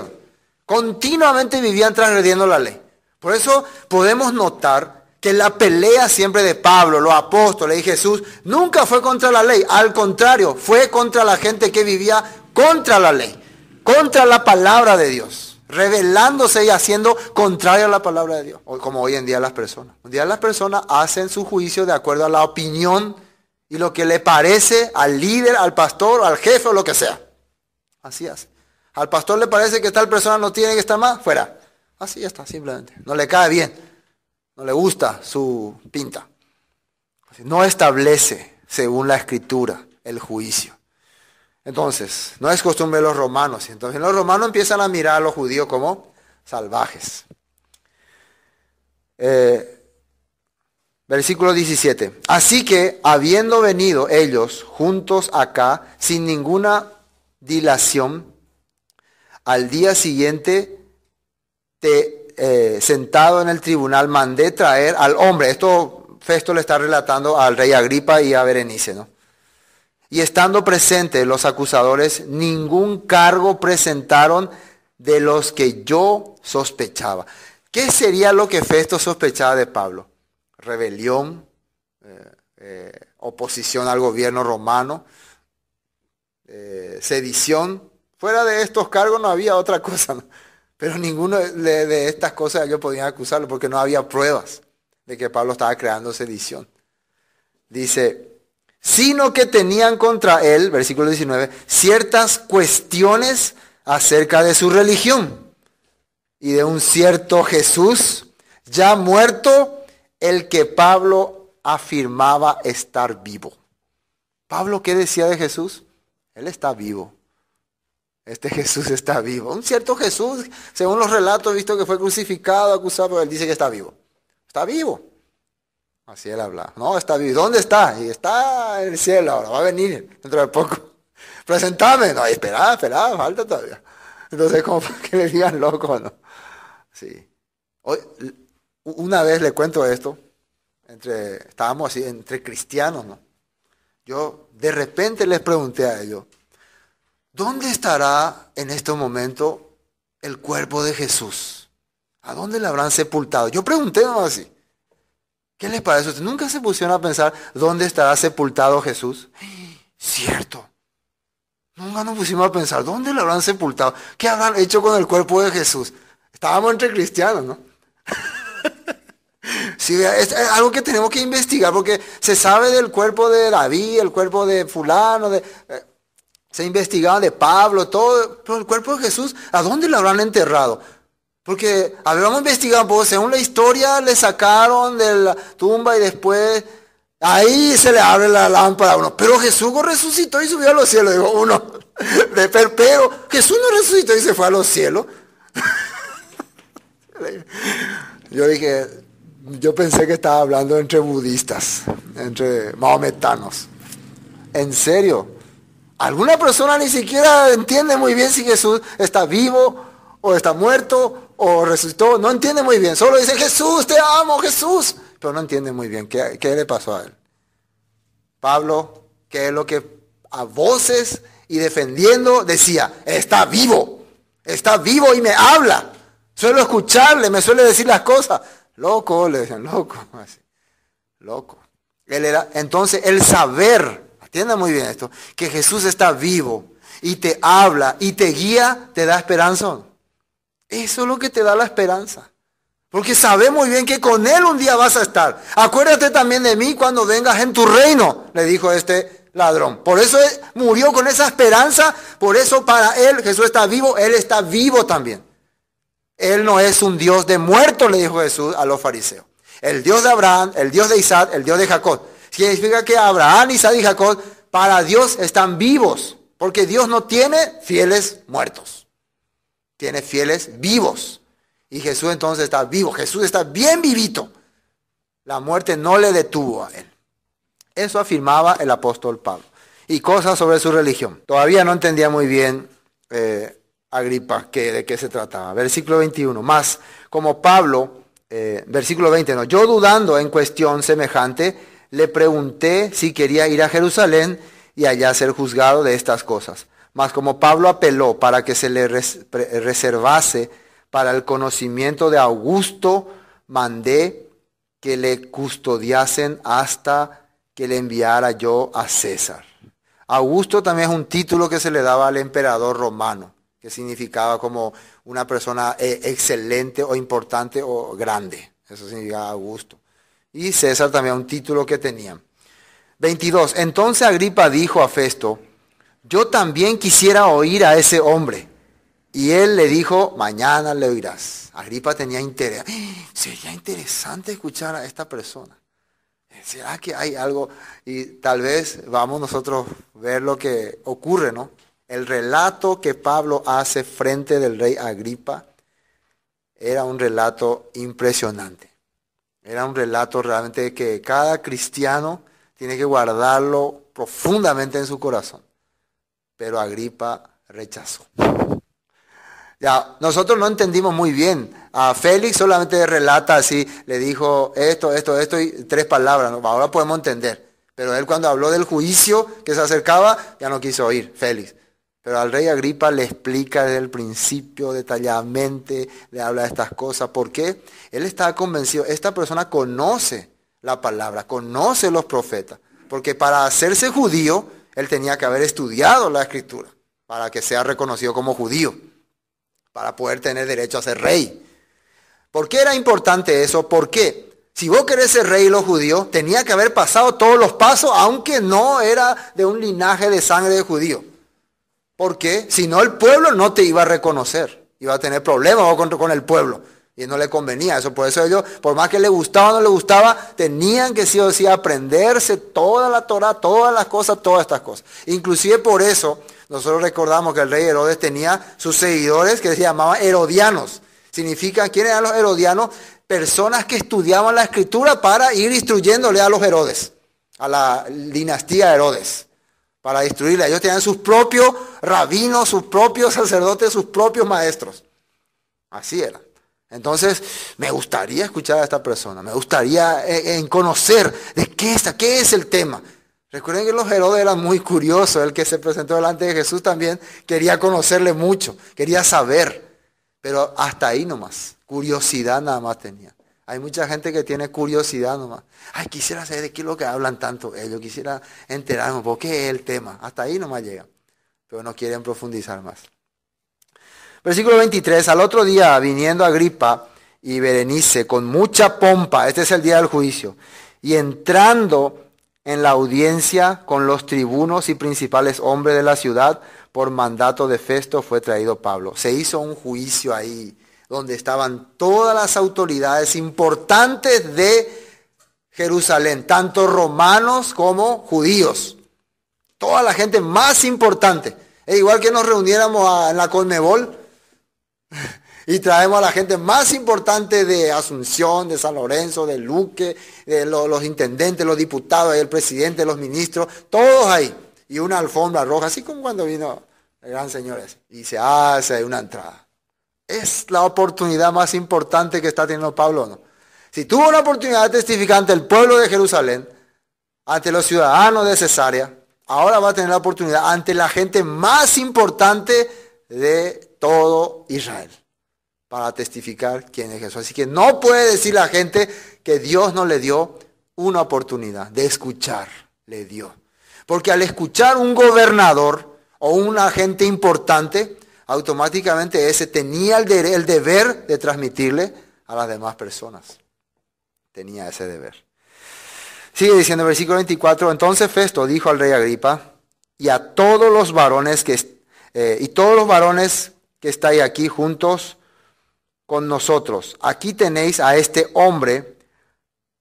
Continuamente vivían transgrediendo la ley. Por eso podemos notar que la pelea siempre de Pablo, los apóstoles y Jesús nunca fue contra la ley. Al contrario, fue contra la gente que vivía contra la ley, contra la palabra de Dios, revelándose y haciendo contrario a la palabra de Dios, como hoy en día las personas. Hoy en día las personas hacen su juicio de acuerdo a la opinión y lo que le parece al líder, al pastor, al jefe o lo que sea. Así es. Al pastor le parece que tal persona no tiene que estar más, fuera. Así está, simplemente. No le cae bien. No le gusta su pinta. No establece, según la escritura, el juicio. Entonces, no es costumbre de los romanos. Entonces, los romanos empiezan a mirar a los judíos como salvajes. Eh, Versículo 17. Así que, habiendo venido ellos juntos acá, sin ninguna dilación, al día siguiente, te, eh, sentado en el tribunal, mandé traer al hombre. Esto Festo le está relatando al rey Agripa y a Berenice, ¿no? Y estando presentes los acusadores, ningún cargo presentaron de los que yo sospechaba. ¿Qué sería lo que Festo sospechaba de Pablo? rebelión, eh, eh, oposición al gobierno romano, eh, sedición. Fuera de estos cargos no había otra cosa, pero ninguno de, estas cosas yo podían acusarlo porque no había pruebas de que Pablo estaba creando sedición. Dice, sino que tenían contra él, versículo 19, ciertas cuestiones acerca de su religión y de un cierto Jesús ya muerto el que Pablo afirmaba estar vivo. Pablo, ¿qué decía de Jesús? Él está vivo. Este Jesús está vivo. Un cierto Jesús, según los relatos, visto que fue crucificado, acusado, pero él dice que está vivo. Está vivo. Así él habla. No, está vivo. ¿Dónde está? Y está en el cielo ahora. Va a venir dentro de poco. Presentame. No, espera, espera, falta todavía. Entonces, como que le digan loco, ¿no? Sí. Hoy, una vez le cuento esto, entre, estábamos así, entre cristianos, ¿no? Yo de repente les pregunté a ellos, ¿dónde estará en este momento el cuerpo de Jesús? ¿A dónde le habrán sepultado? Yo pregunté no así. ¿Qué les parece? ¿Nunca se pusieron a pensar dónde estará sepultado Jesús? Cierto. Nunca nos pusimos a pensar dónde le habrán sepultado. ¿Qué habrán hecho con el cuerpo de Jesús? Estábamos entre cristianos, ¿no? Sí, es algo que tenemos que investigar porque se sabe del cuerpo de David, el cuerpo de fulano, de, eh, se investigaba de Pablo, todo, pero el cuerpo de Jesús, ¿a dónde lo habrán enterrado? Porque habíamos investigado, poco, según la historia le sacaron de la tumba y después ahí se le abre la lámpara a uno. Pero Jesús resucitó y subió a los cielos, digo uno. De pero Jesús no resucitó y se fue a los cielos. Yo dije, yo pensé que estaba hablando entre budistas, entre maometanos. En serio, alguna persona ni siquiera entiende muy bien si Jesús está vivo o está muerto o resucitó. No entiende muy bien. Solo dice, Jesús, te amo, Jesús. Pero no entiende muy bien qué, qué le pasó a él. Pablo, que es lo que a voces y defendiendo decía, está vivo, está vivo y me habla. Suelo escucharle, me suele decir las cosas. Loco, le decían, loco, Loco. Él era, entonces, el saber, atienda muy bien esto, que Jesús está vivo y te habla y te guía, te da esperanza. Eso es lo que te da la esperanza. Porque sabe muy bien que con Él un día vas a estar. Acuérdate también de mí cuando vengas en tu reino, le dijo este ladrón. Por eso murió con esa esperanza, por eso para Él Jesús está vivo, Él está vivo también. Él no es un Dios de muertos, le dijo Jesús a los fariseos. El Dios de Abraham, el Dios de Isaac, el Dios de Jacob. Significa que Abraham, Isaac y Jacob para Dios están vivos, porque Dios no tiene fieles muertos. Tiene fieles vivos. Y Jesús entonces está vivo. Jesús está bien vivito. La muerte no le detuvo a él. Eso afirmaba el apóstol Pablo. Y cosas sobre su religión. Todavía no entendía muy bien eh, Agripa que, de qué se trataba. Versículo 21. Más, como Pablo, eh, versículo 20, no, yo dudando en cuestión semejante, le pregunté si quería ir a Jerusalén y allá ser juzgado de estas cosas. Más, como Pablo apeló para que se le reservase para el conocimiento de Augusto, mandé que le custodiasen hasta que le enviara yo a César. Augusto también es un título que se le daba al emperador romano que significaba como una persona eh, excelente o importante o grande. Eso significaba Augusto. Y César también un título que tenía. 22. Entonces Agripa dijo a Festo, yo también quisiera oír a ese hombre. Y él le dijo, mañana le oirás. Agripa tenía interés. ¡Ah! Sería interesante escuchar a esta persona. ¿Será que hay algo? Y tal vez vamos nosotros a ver lo que ocurre, ¿no? El relato que Pablo hace frente del rey Agripa era un relato impresionante. Era un relato realmente que cada cristiano tiene que guardarlo profundamente en su corazón. Pero Agripa rechazó. Ya, nosotros no entendimos muy bien. A Félix solamente relata así, le dijo esto, esto, esto y tres palabras. Ahora podemos entender. Pero él cuando habló del juicio que se acercaba, ya no quiso oír, Félix. Pero al rey Agripa le explica desde el principio detalladamente, le habla de estas cosas, porque él está convencido, esta persona conoce la palabra, conoce los profetas, porque para hacerse judío, él tenía que haber estudiado la escritura, para que sea reconocido como judío, para poder tener derecho a ser rey. ¿Por qué era importante eso? Porque si vos querés ser rey lo judío tenía que haber pasado todos los pasos, aunque no era de un linaje de sangre de judío. Porque si no, el pueblo no te iba a reconocer. Iba a tener problemas con, con el pueblo. Y no le convenía eso. Por eso ellos, por más que le gustaba o no le gustaba, tenían que sí o sí aprenderse toda la Torah, todas las cosas, todas estas cosas. Inclusive por eso, nosotros recordamos que el rey Herodes tenía sus seguidores que se llamaban herodianos. Significa, ¿quiénes eran los herodianos? Personas que estudiaban la escritura para ir instruyéndole a los Herodes, a la dinastía Herodes para destruirla. Ellos tenían sus propios rabinos, sus propios sacerdotes, sus propios maestros. Así era. Entonces, me gustaría escuchar a esta persona, me gustaría eh, en conocer de qué está, qué es el tema. Recuerden que los Herodes eran muy curiosos, el que se presentó delante de Jesús también quería conocerle mucho, quería saber, pero hasta ahí nomás, curiosidad nada más tenía. Hay mucha gente que tiene curiosidad nomás. Ay, quisiera saber de qué es lo que hablan tanto ellos. Quisiera enterarme por qué es el tema. Hasta ahí nomás llega. Pero no quieren profundizar más. Versículo 23. Al otro día, viniendo a Agripa y Berenice con mucha pompa, este es el día del juicio, y entrando en la audiencia con los tribunos y principales hombres de la ciudad, por mandato de Festo fue traído Pablo. Se hizo un juicio ahí donde estaban todas las autoridades importantes de Jerusalén, tanto romanos como judíos. Toda la gente más importante. E igual que nos reuniéramos a, en la Conmebol. y traemos a la gente más importante de Asunción, de San Lorenzo, de Luque, de los intendentes, los diputados, el presidente, los ministros, todos ahí. Y una alfombra roja, así como cuando vino el gran señor Y se hace una entrada. Es la oportunidad más importante que está teniendo Pablo, ¿no? Si tuvo la oportunidad de testificar ante el pueblo de Jerusalén, ante los ciudadanos de Cesarea, ahora va a tener la oportunidad ante la gente más importante de todo Israel para testificar quién es Jesús. Así que no puede decir la gente que Dios no le dio una oportunidad de escuchar, le dio. Porque al escuchar un gobernador o un agente importante, automáticamente ese tenía el, el deber de transmitirle a las demás personas. Tenía ese deber. Sigue diciendo el versículo 24, entonces Festo dijo al rey Agripa y a todos los varones que, eh, y todos los varones que estáis aquí juntos con nosotros, aquí tenéis a este hombre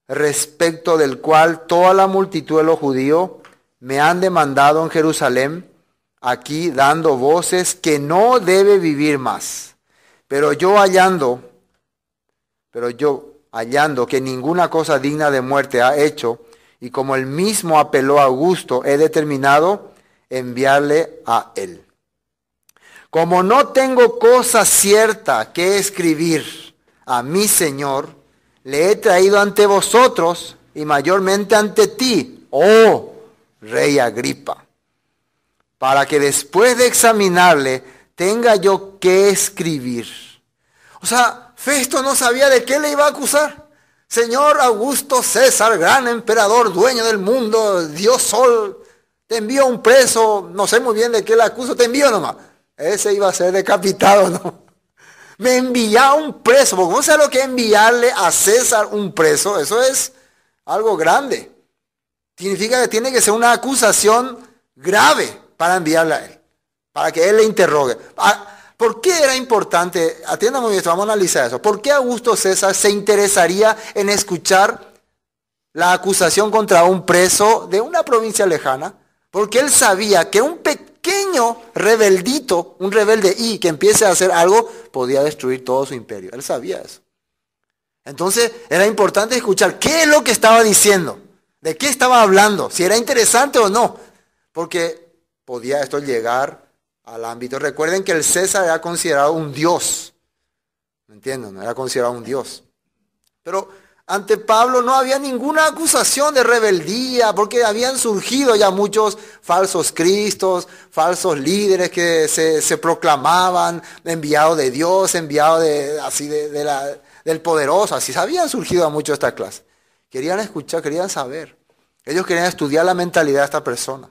respecto del cual toda la multitud de los judíos me han demandado en Jerusalén aquí dando voces que no debe vivir más. Pero yo hallando, pero yo hallando que ninguna cosa digna de muerte ha hecho, y como él mismo apeló a Augusto, he determinado enviarle a él. Como no tengo cosa cierta que escribir a mi Señor, le he traído ante vosotros y mayormente ante ti, oh Rey Agripa para que después de examinarle tenga yo que escribir. O sea, Festo no sabía de qué le iba a acusar. Señor Augusto César, gran emperador, dueño del mundo, Dios Sol, te envío un preso, no sé muy bien de qué le acuso, te envío nomás. Ese iba a ser decapitado, ¿no? Me envía un preso, porque no sé lo que enviarle a César un preso, eso es algo grande. Significa que tiene que ser una acusación grave para enviarla a él, para que él le interrogue. Ah, ¿Por qué era importante? Atiéndame, muy esto, vamos a analizar eso. ¿Por qué Augusto César se interesaría en escuchar la acusación contra un preso de una provincia lejana? Porque él sabía que un pequeño rebeldito, un rebelde y que empiece a hacer algo, podía destruir todo su imperio. Él sabía eso. Entonces era importante escuchar qué es lo que estaba diciendo, de qué estaba hablando, si era interesante o no. Porque podía esto llegar al ámbito. Recuerden que el César era considerado un dios. ¿Me entienden? No era considerado un dios. Pero ante Pablo no había ninguna acusación de rebeldía, porque habían surgido ya muchos falsos cristos, falsos líderes que se, proclamaban enviado de Dios, enviado de, así de, del poderoso, así habían surgido a muchos esta clase. Querían escuchar, querían saber. Ellos querían estudiar la mentalidad de esta persona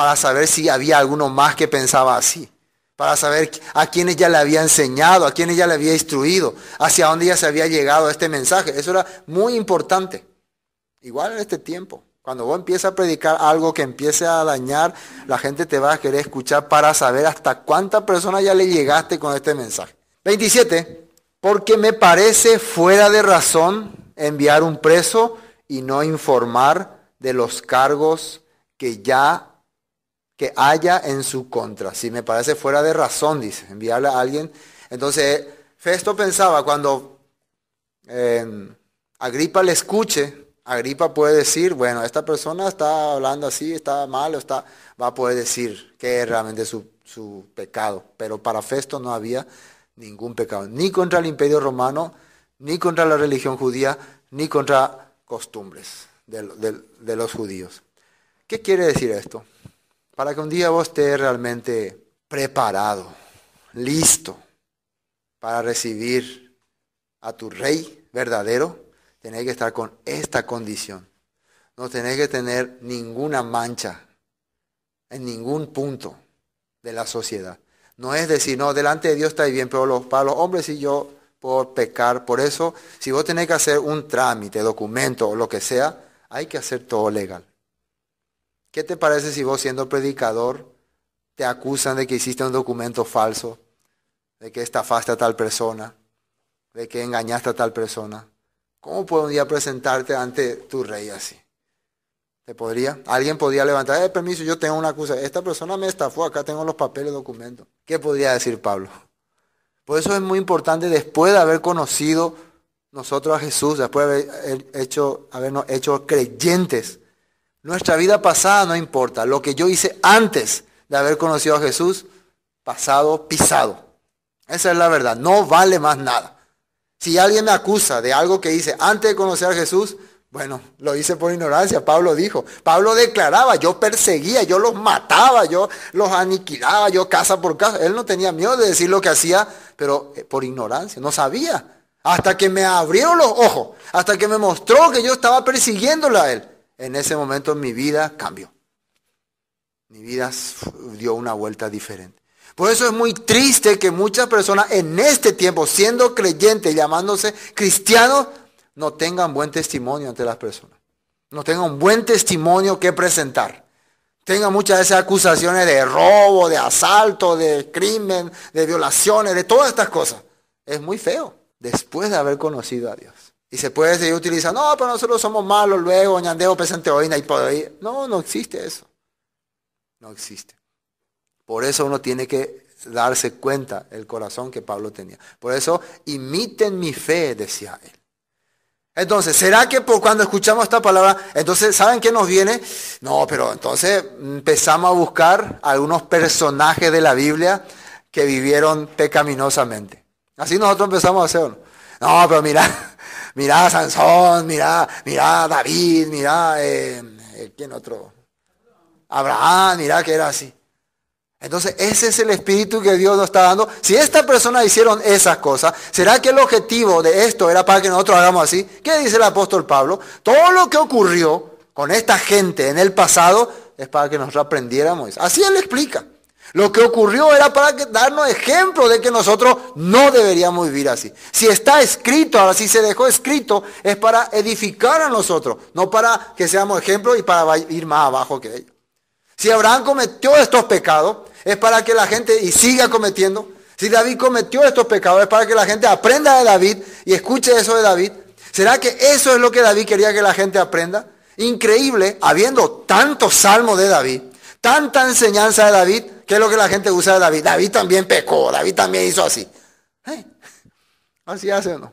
para saber si había alguno más que pensaba así, para saber a quién ya le había enseñado, a quién ya le había instruido, hacia dónde ya se había llegado este mensaje. Eso era muy importante. Igual en este tiempo, cuando vos empiezas a predicar algo que empiece a dañar, la gente te va a querer escuchar para saber hasta cuántas personas ya le llegaste con este mensaje. 27. Porque me parece fuera de razón enviar un preso y no informar de los cargos que ya que haya en su contra. Si me parece fuera de razón, dice, enviarle a alguien. Entonces, Festo pensaba, cuando eh, Agripa le escuche, Agripa puede decir, bueno, esta persona está hablando así, está mal, está, va a poder decir que es realmente su, pecado. Pero para Festo no había ningún pecado, ni contra el imperio romano, ni contra la religión judía, ni contra costumbres de los judíos. ¿Qué quiere decir esto? para que un día vos estés realmente preparado, listo para recibir a tu rey verdadero, tenés que estar con esta condición. No tenés que tener ninguna mancha en ningún punto de la sociedad. No es decir, no, delante de Dios está bien, pero para los hombres y yo por pecar. Por eso, si vos tenés que hacer un trámite, documento o lo que sea, hay que hacer todo legal. ¿Qué te parece si vos siendo predicador te acusan de que hiciste un documento falso, de que estafaste a tal persona, de que engañaste a tal persona? ¿Cómo puedo un día presentarte ante tu rey así? ¿Te podría? Alguien podría levantar, eh, permiso, yo tengo una acusación. Esta persona me estafó, acá tengo los papeles, documentos. ¿Qué podría decir Pablo? Por eso es muy importante después de haber conocido nosotros a Jesús, después de haber habernos hecho creyentes nuestra vida pasada no importa. Lo que yo hice antes de haber conocido a Jesús, pasado, pisado. Esa es la verdad. No vale más nada. Si alguien me acusa de algo que hice antes de conocer a Jesús, bueno, lo hice por ignorancia, Pablo dijo. Pablo declaraba, yo perseguía, yo los mataba, yo los aniquilaba, yo casa por casa. Él no tenía miedo de decir lo que hacía, pero eh, por ignorancia, no sabía. Hasta que me abrieron los ojos, hasta que me mostró que yo estaba persiguiéndole a él en ese momento mi vida cambió. Mi vida dio una vuelta diferente. Por eso es muy triste que muchas personas en este tiempo, siendo creyentes, llamándose cristianos, no tengan buen testimonio ante las personas. No tengan un buen testimonio que presentar. Tengan muchas de esas acusaciones de robo, de asalto, de crimen, de violaciones, de todas estas cosas. Es muy feo después de haber conocido a Dios. Y se puede seguir utilizando, no, pero nosotros somos malos luego, ñandeo presente hoy, y por ahí No, no existe eso. No existe. Por eso uno tiene que darse cuenta el corazón que Pablo tenía. Por eso, imiten mi fe, decía él. Entonces, ¿será que cuando escuchamos esta palabra, entonces, ¿saben qué nos viene? No, pero entonces empezamos a buscar algunos personajes de la Biblia que vivieron pecaminosamente. Así nosotros empezamos a hacerlo. No, pero mira, Mira Sansón, mira, mira David, mira eh, eh, ¿quién otro? Abraham, mira que era así. Entonces, ese es el espíritu que Dios nos está dando. Si esta persona hicieron esas cosas, ¿será que el objetivo de esto era para que nosotros hagamos así? ¿Qué dice el apóstol Pablo? Todo lo que ocurrió con esta gente en el pasado es para que nosotros aprendiéramos. Así él explica. Lo que ocurrió era para darnos ejemplo de que nosotros no deberíamos vivir así. Si está escrito, ahora si se dejó escrito, es para edificar a nosotros, no para que seamos ejemplo y para ir más abajo que ellos. Si Abraham cometió estos pecados, es para que la gente y siga cometiendo. Si David cometió estos pecados, es para que la gente aprenda de David y escuche eso de David. ¿Será que eso es lo que David quería que la gente aprenda? Increíble, habiendo tantos salmos de David, tanta enseñanza de David, ¿Qué es lo que la gente usa de David? David también pecó, David también hizo así. ¿Eh? Así hace o no.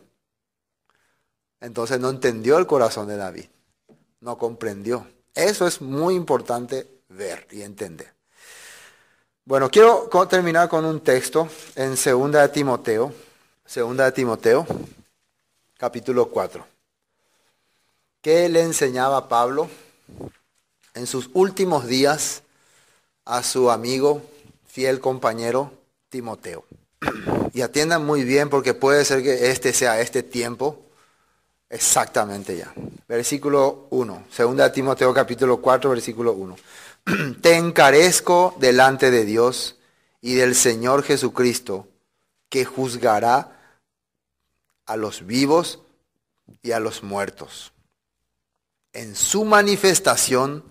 Entonces no entendió el corazón de David, no comprendió. Eso es muy importante ver y entender. Bueno, quiero terminar con un texto en 2 de Timoteo, 2 de Timoteo, capítulo 4. ¿Qué le enseñaba Pablo en sus últimos días a su amigo, fiel compañero, Timoteo. Y atiendan muy bien porque puede ser que este sea este tiempo exactamente ya. Versículo 1, segunda Timoteo capítulo 4, versículo 1. Te encarezco delante de Dios y del Señor Jesucristo, que juzgará a los vivos y a los muertos. En su manifestación,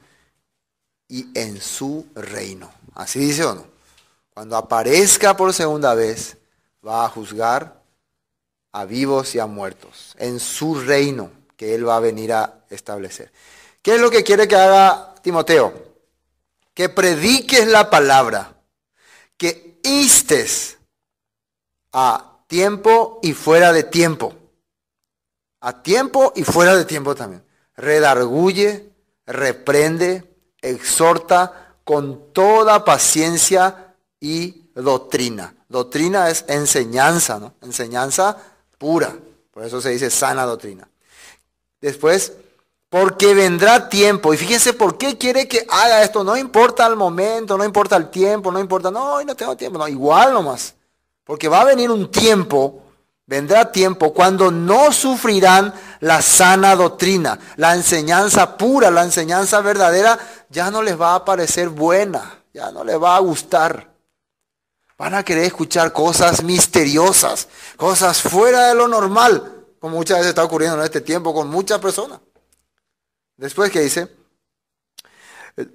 y en su reino. Así dice o no. Cuando aparezca por segunda vez, va a juzgar a vivos y a muertos, en su reino que Él va a venir a establecer. ¿Qué es lo que quiere que haga Timoteo? Que prediques la palabra, que instes a tiempo y fuera de tiempo, a tiempo y fuera de tiempo también. Redarguye, reprende, exhorta con toda paciencia y doctrina. Doctrina es enseñanza, ¿no? Enseñanza pura. Por eso se dice sana doctrina. Después, porque vendrá tiempo. Y fíjense por qué quiere que haga esto. No importa el momento, no importa el tiempo, no importa, no, hoy no tengo tiempo. No, igual nomás. Porque va a venir un tiempo Vendrá tiempo cuando no sufrirán la sana doctrina, la enseñanza pura, la enseñanza verdadera, ya no les va a parecer buena, ya no les va a gustar. Van a querer escuchar cosas misteriosas, cosas fuera de lo normal, como muchas veces está ocurriendo en este tiempo con muchas personas. Después que dice,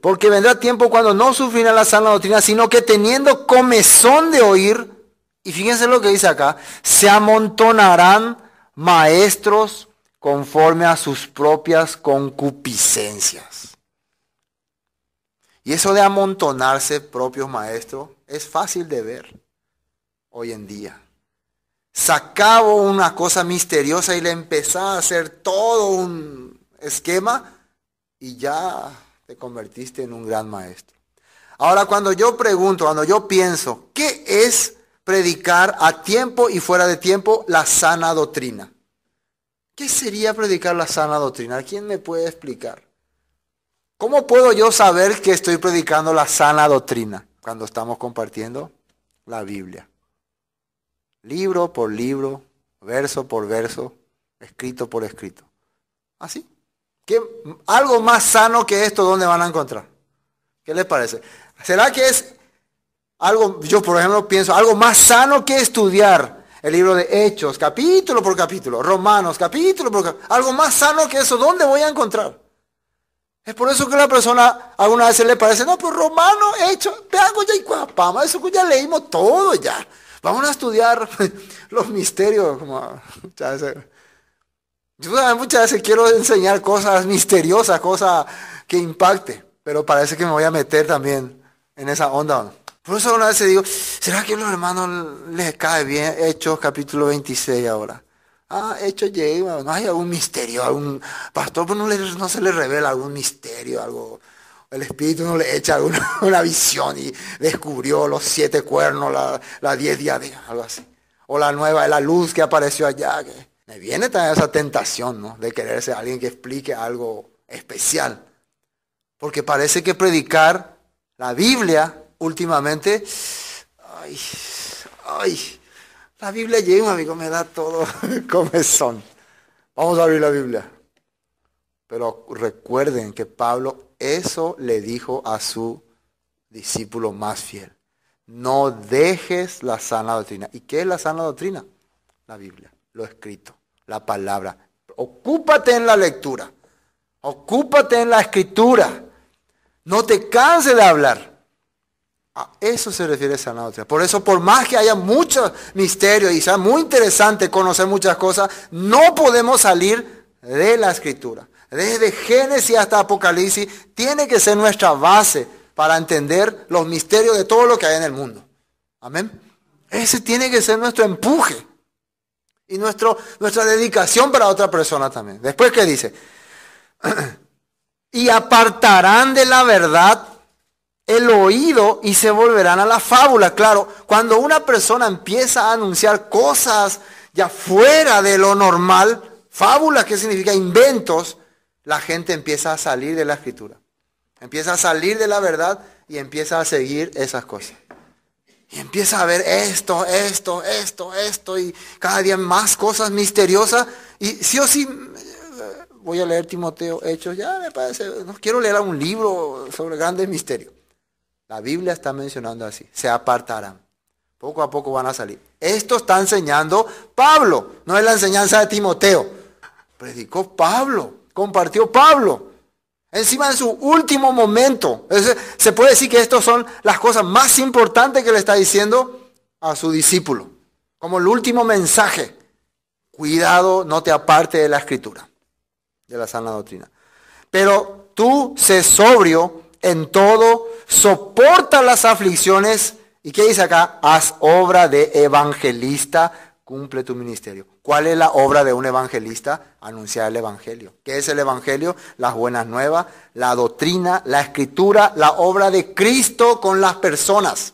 porque vendrá tiempo cuando no sufrirán la sana doctrina, sino que teniendo comezón de oír, y fíjense lo que dice acá, se amontonarán maestros conforme a sus propias concupiscencias. Y eso de amontonarse propios maestros es fácil de ver hoy en día. Sacaba una cosa misteriosa y le empezaba a hacer todo un esquema y ya te convertiste en un gran maestro. Ahora, cuando yo pregunto, cuando yo pienso, ¿qué es predicar a tiempo y fuera de tiempo la sana doctrina. ¿Qué sería predicar la sana doctrina? ¿Quién me puede explicar? ¿Cómo puedo yo saber que estoy predicando la sana doctrina cuando estamos compartiendo la Biblia? Libro por libro, verso por verso, escrito por escrito. ¿Así? ¿Qué, algo más sano que esto, ¿dónde van a encontrar? ¿Qué les parece? ¿Será que es algo, yo por ejemplo pienso, algo más sano que estudiar el libro de Hechos, capítulo por capítulo, Romanos, capítulo por capítulo. Algo más sano que eso, ¿dónde voy a encontrar? Es por eso que la persona alguna vez se le parece, no, pues Romanos, Hechos, hago ya y cuapama, eso que ya leímos todo ya. Vamos a estudiar los misterios. Como, muchas veces, yo muchas veces quiero enseñar cosas misteriosas, cosas que impacte, pero parece que me voy a meter también en esa onda. Por eso una vez se digo, ¿será que a los hermanos les cae bien Hechos capítulo 26 ahora? Ah, Hechos llega, no hay algún misterio, algún pastor pues no, se le revela algún misterio, algo el Espíritu no le echa una, visión y descubrió los siete cuernos, la diez diademas, algo así. O la nueva, la luz que apareció allá. Que me viene también esa tentación, ¿no? De quererse ser alguien que explique algo especial. Porque parece que predicar la Biblia últimamente, ay, ay, la Biblia llega, amigo, me da todo comezón. Vamos a abrir la Biblia. Pero recuerden que Pablo eso le dijo a su discípulo más fiel. No dejes la sana doctrina. ¿Y qué es la sana doctrina? La Biblia, lo escrito, la palabra. Ocúpate en la lectura. Ocúpate en la escritura. No te canses de hablar. A eso se refiere nota. Por eso, por más que haya muchos misterios y sea muy interesante conocer muchas cosas, no podemos salir de la escritura. Desde Génesis hasta Apocalipsis tiene que ser nuestra base para entender los misterios de todo lo que hay en el mundo. Amén. Ese tiene que ser nuestro empuje y nuestro, nuestra dedicación para otra persona también. Después, ¿qué dice? y apartarán de la verdad el oído y se volverán a la fábula. Claro, cuando una persona empieza a anunciar cosas ya fuera de lo normal, fábula, que significa inventos, la gente empieza a salir de la escritura. Empieza a salir de la verdad y empieza a seguir esas cosas. Y empieza a ver esto, esto, esto, esto, y cada día más cosas misteriosas. Y sí o sí, eh, voy a leer Timoteo Hechos, ya me parece, no quiero leer un libro sobre grandes misterios. La Biblia está mencionando así, se apartarán. Poco a poco van a salir. Esto está enseñando Pablo, no es la enseñanza de Timoteo. Predicó Pablo, compartió Pablo. Encima en su último momento. se puede decir que estas son las cosas más importantes que le está diciendo a su discípulo. Como el último mensaje. Cuidado, no te aparte de la escritura, de la sana doctrina. Pero tú se sobrio en todo, soporta las aflicciones. ¿Y qué dice acá? Haz obra de evangelista, cumple tu ministerio. ¿Cuál es la obra de un evangelista? Anunciar el evangelio. ¿Qué es el evangelio? Las buenas nuevas, la doctrina, la escritura, la obra de Cristo con las personas.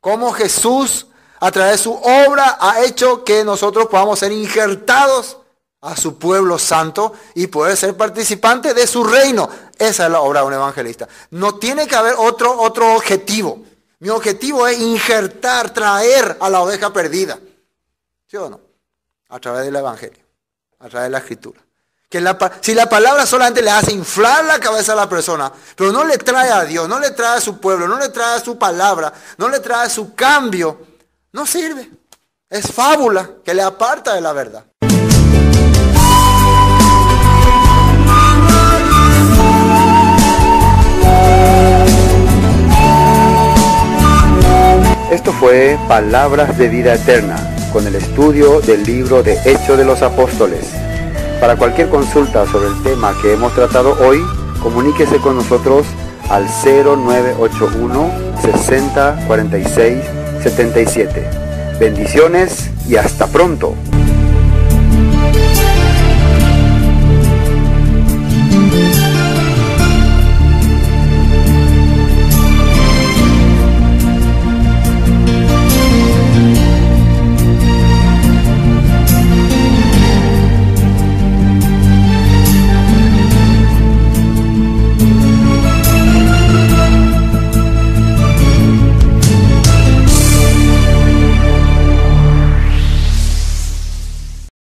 Cómo Jesús, a través de su obra, ha hecho que nosotros podamos ser injertados a su pueblo santo y poder ser participante de su reino. Esa es la obra de un evangelista. No tiene que haber otro, otro objetivo. Mi objetivo es injertar, traer a la oveja perdida. ¿Sí o no? A través del evangelio, a través de la escritura. Que si la palabra solamente le hace inflar la cabeza a la persona, pero no le trae a Dios, no le trae a su pueblo, no le trae a su palabra, no le trae a su cambio, no sirve. Es fábula que le aparta de la verdad. Esto fue Palabras de Vida Eterna, con el estudio del libro de Hecho de los Apóstoles. Para cualquier consulta sobre el tema que hemos tratado hoy, comuníquese con nosotros al 0981 60 46 77. Bendiciones y hasta pronto.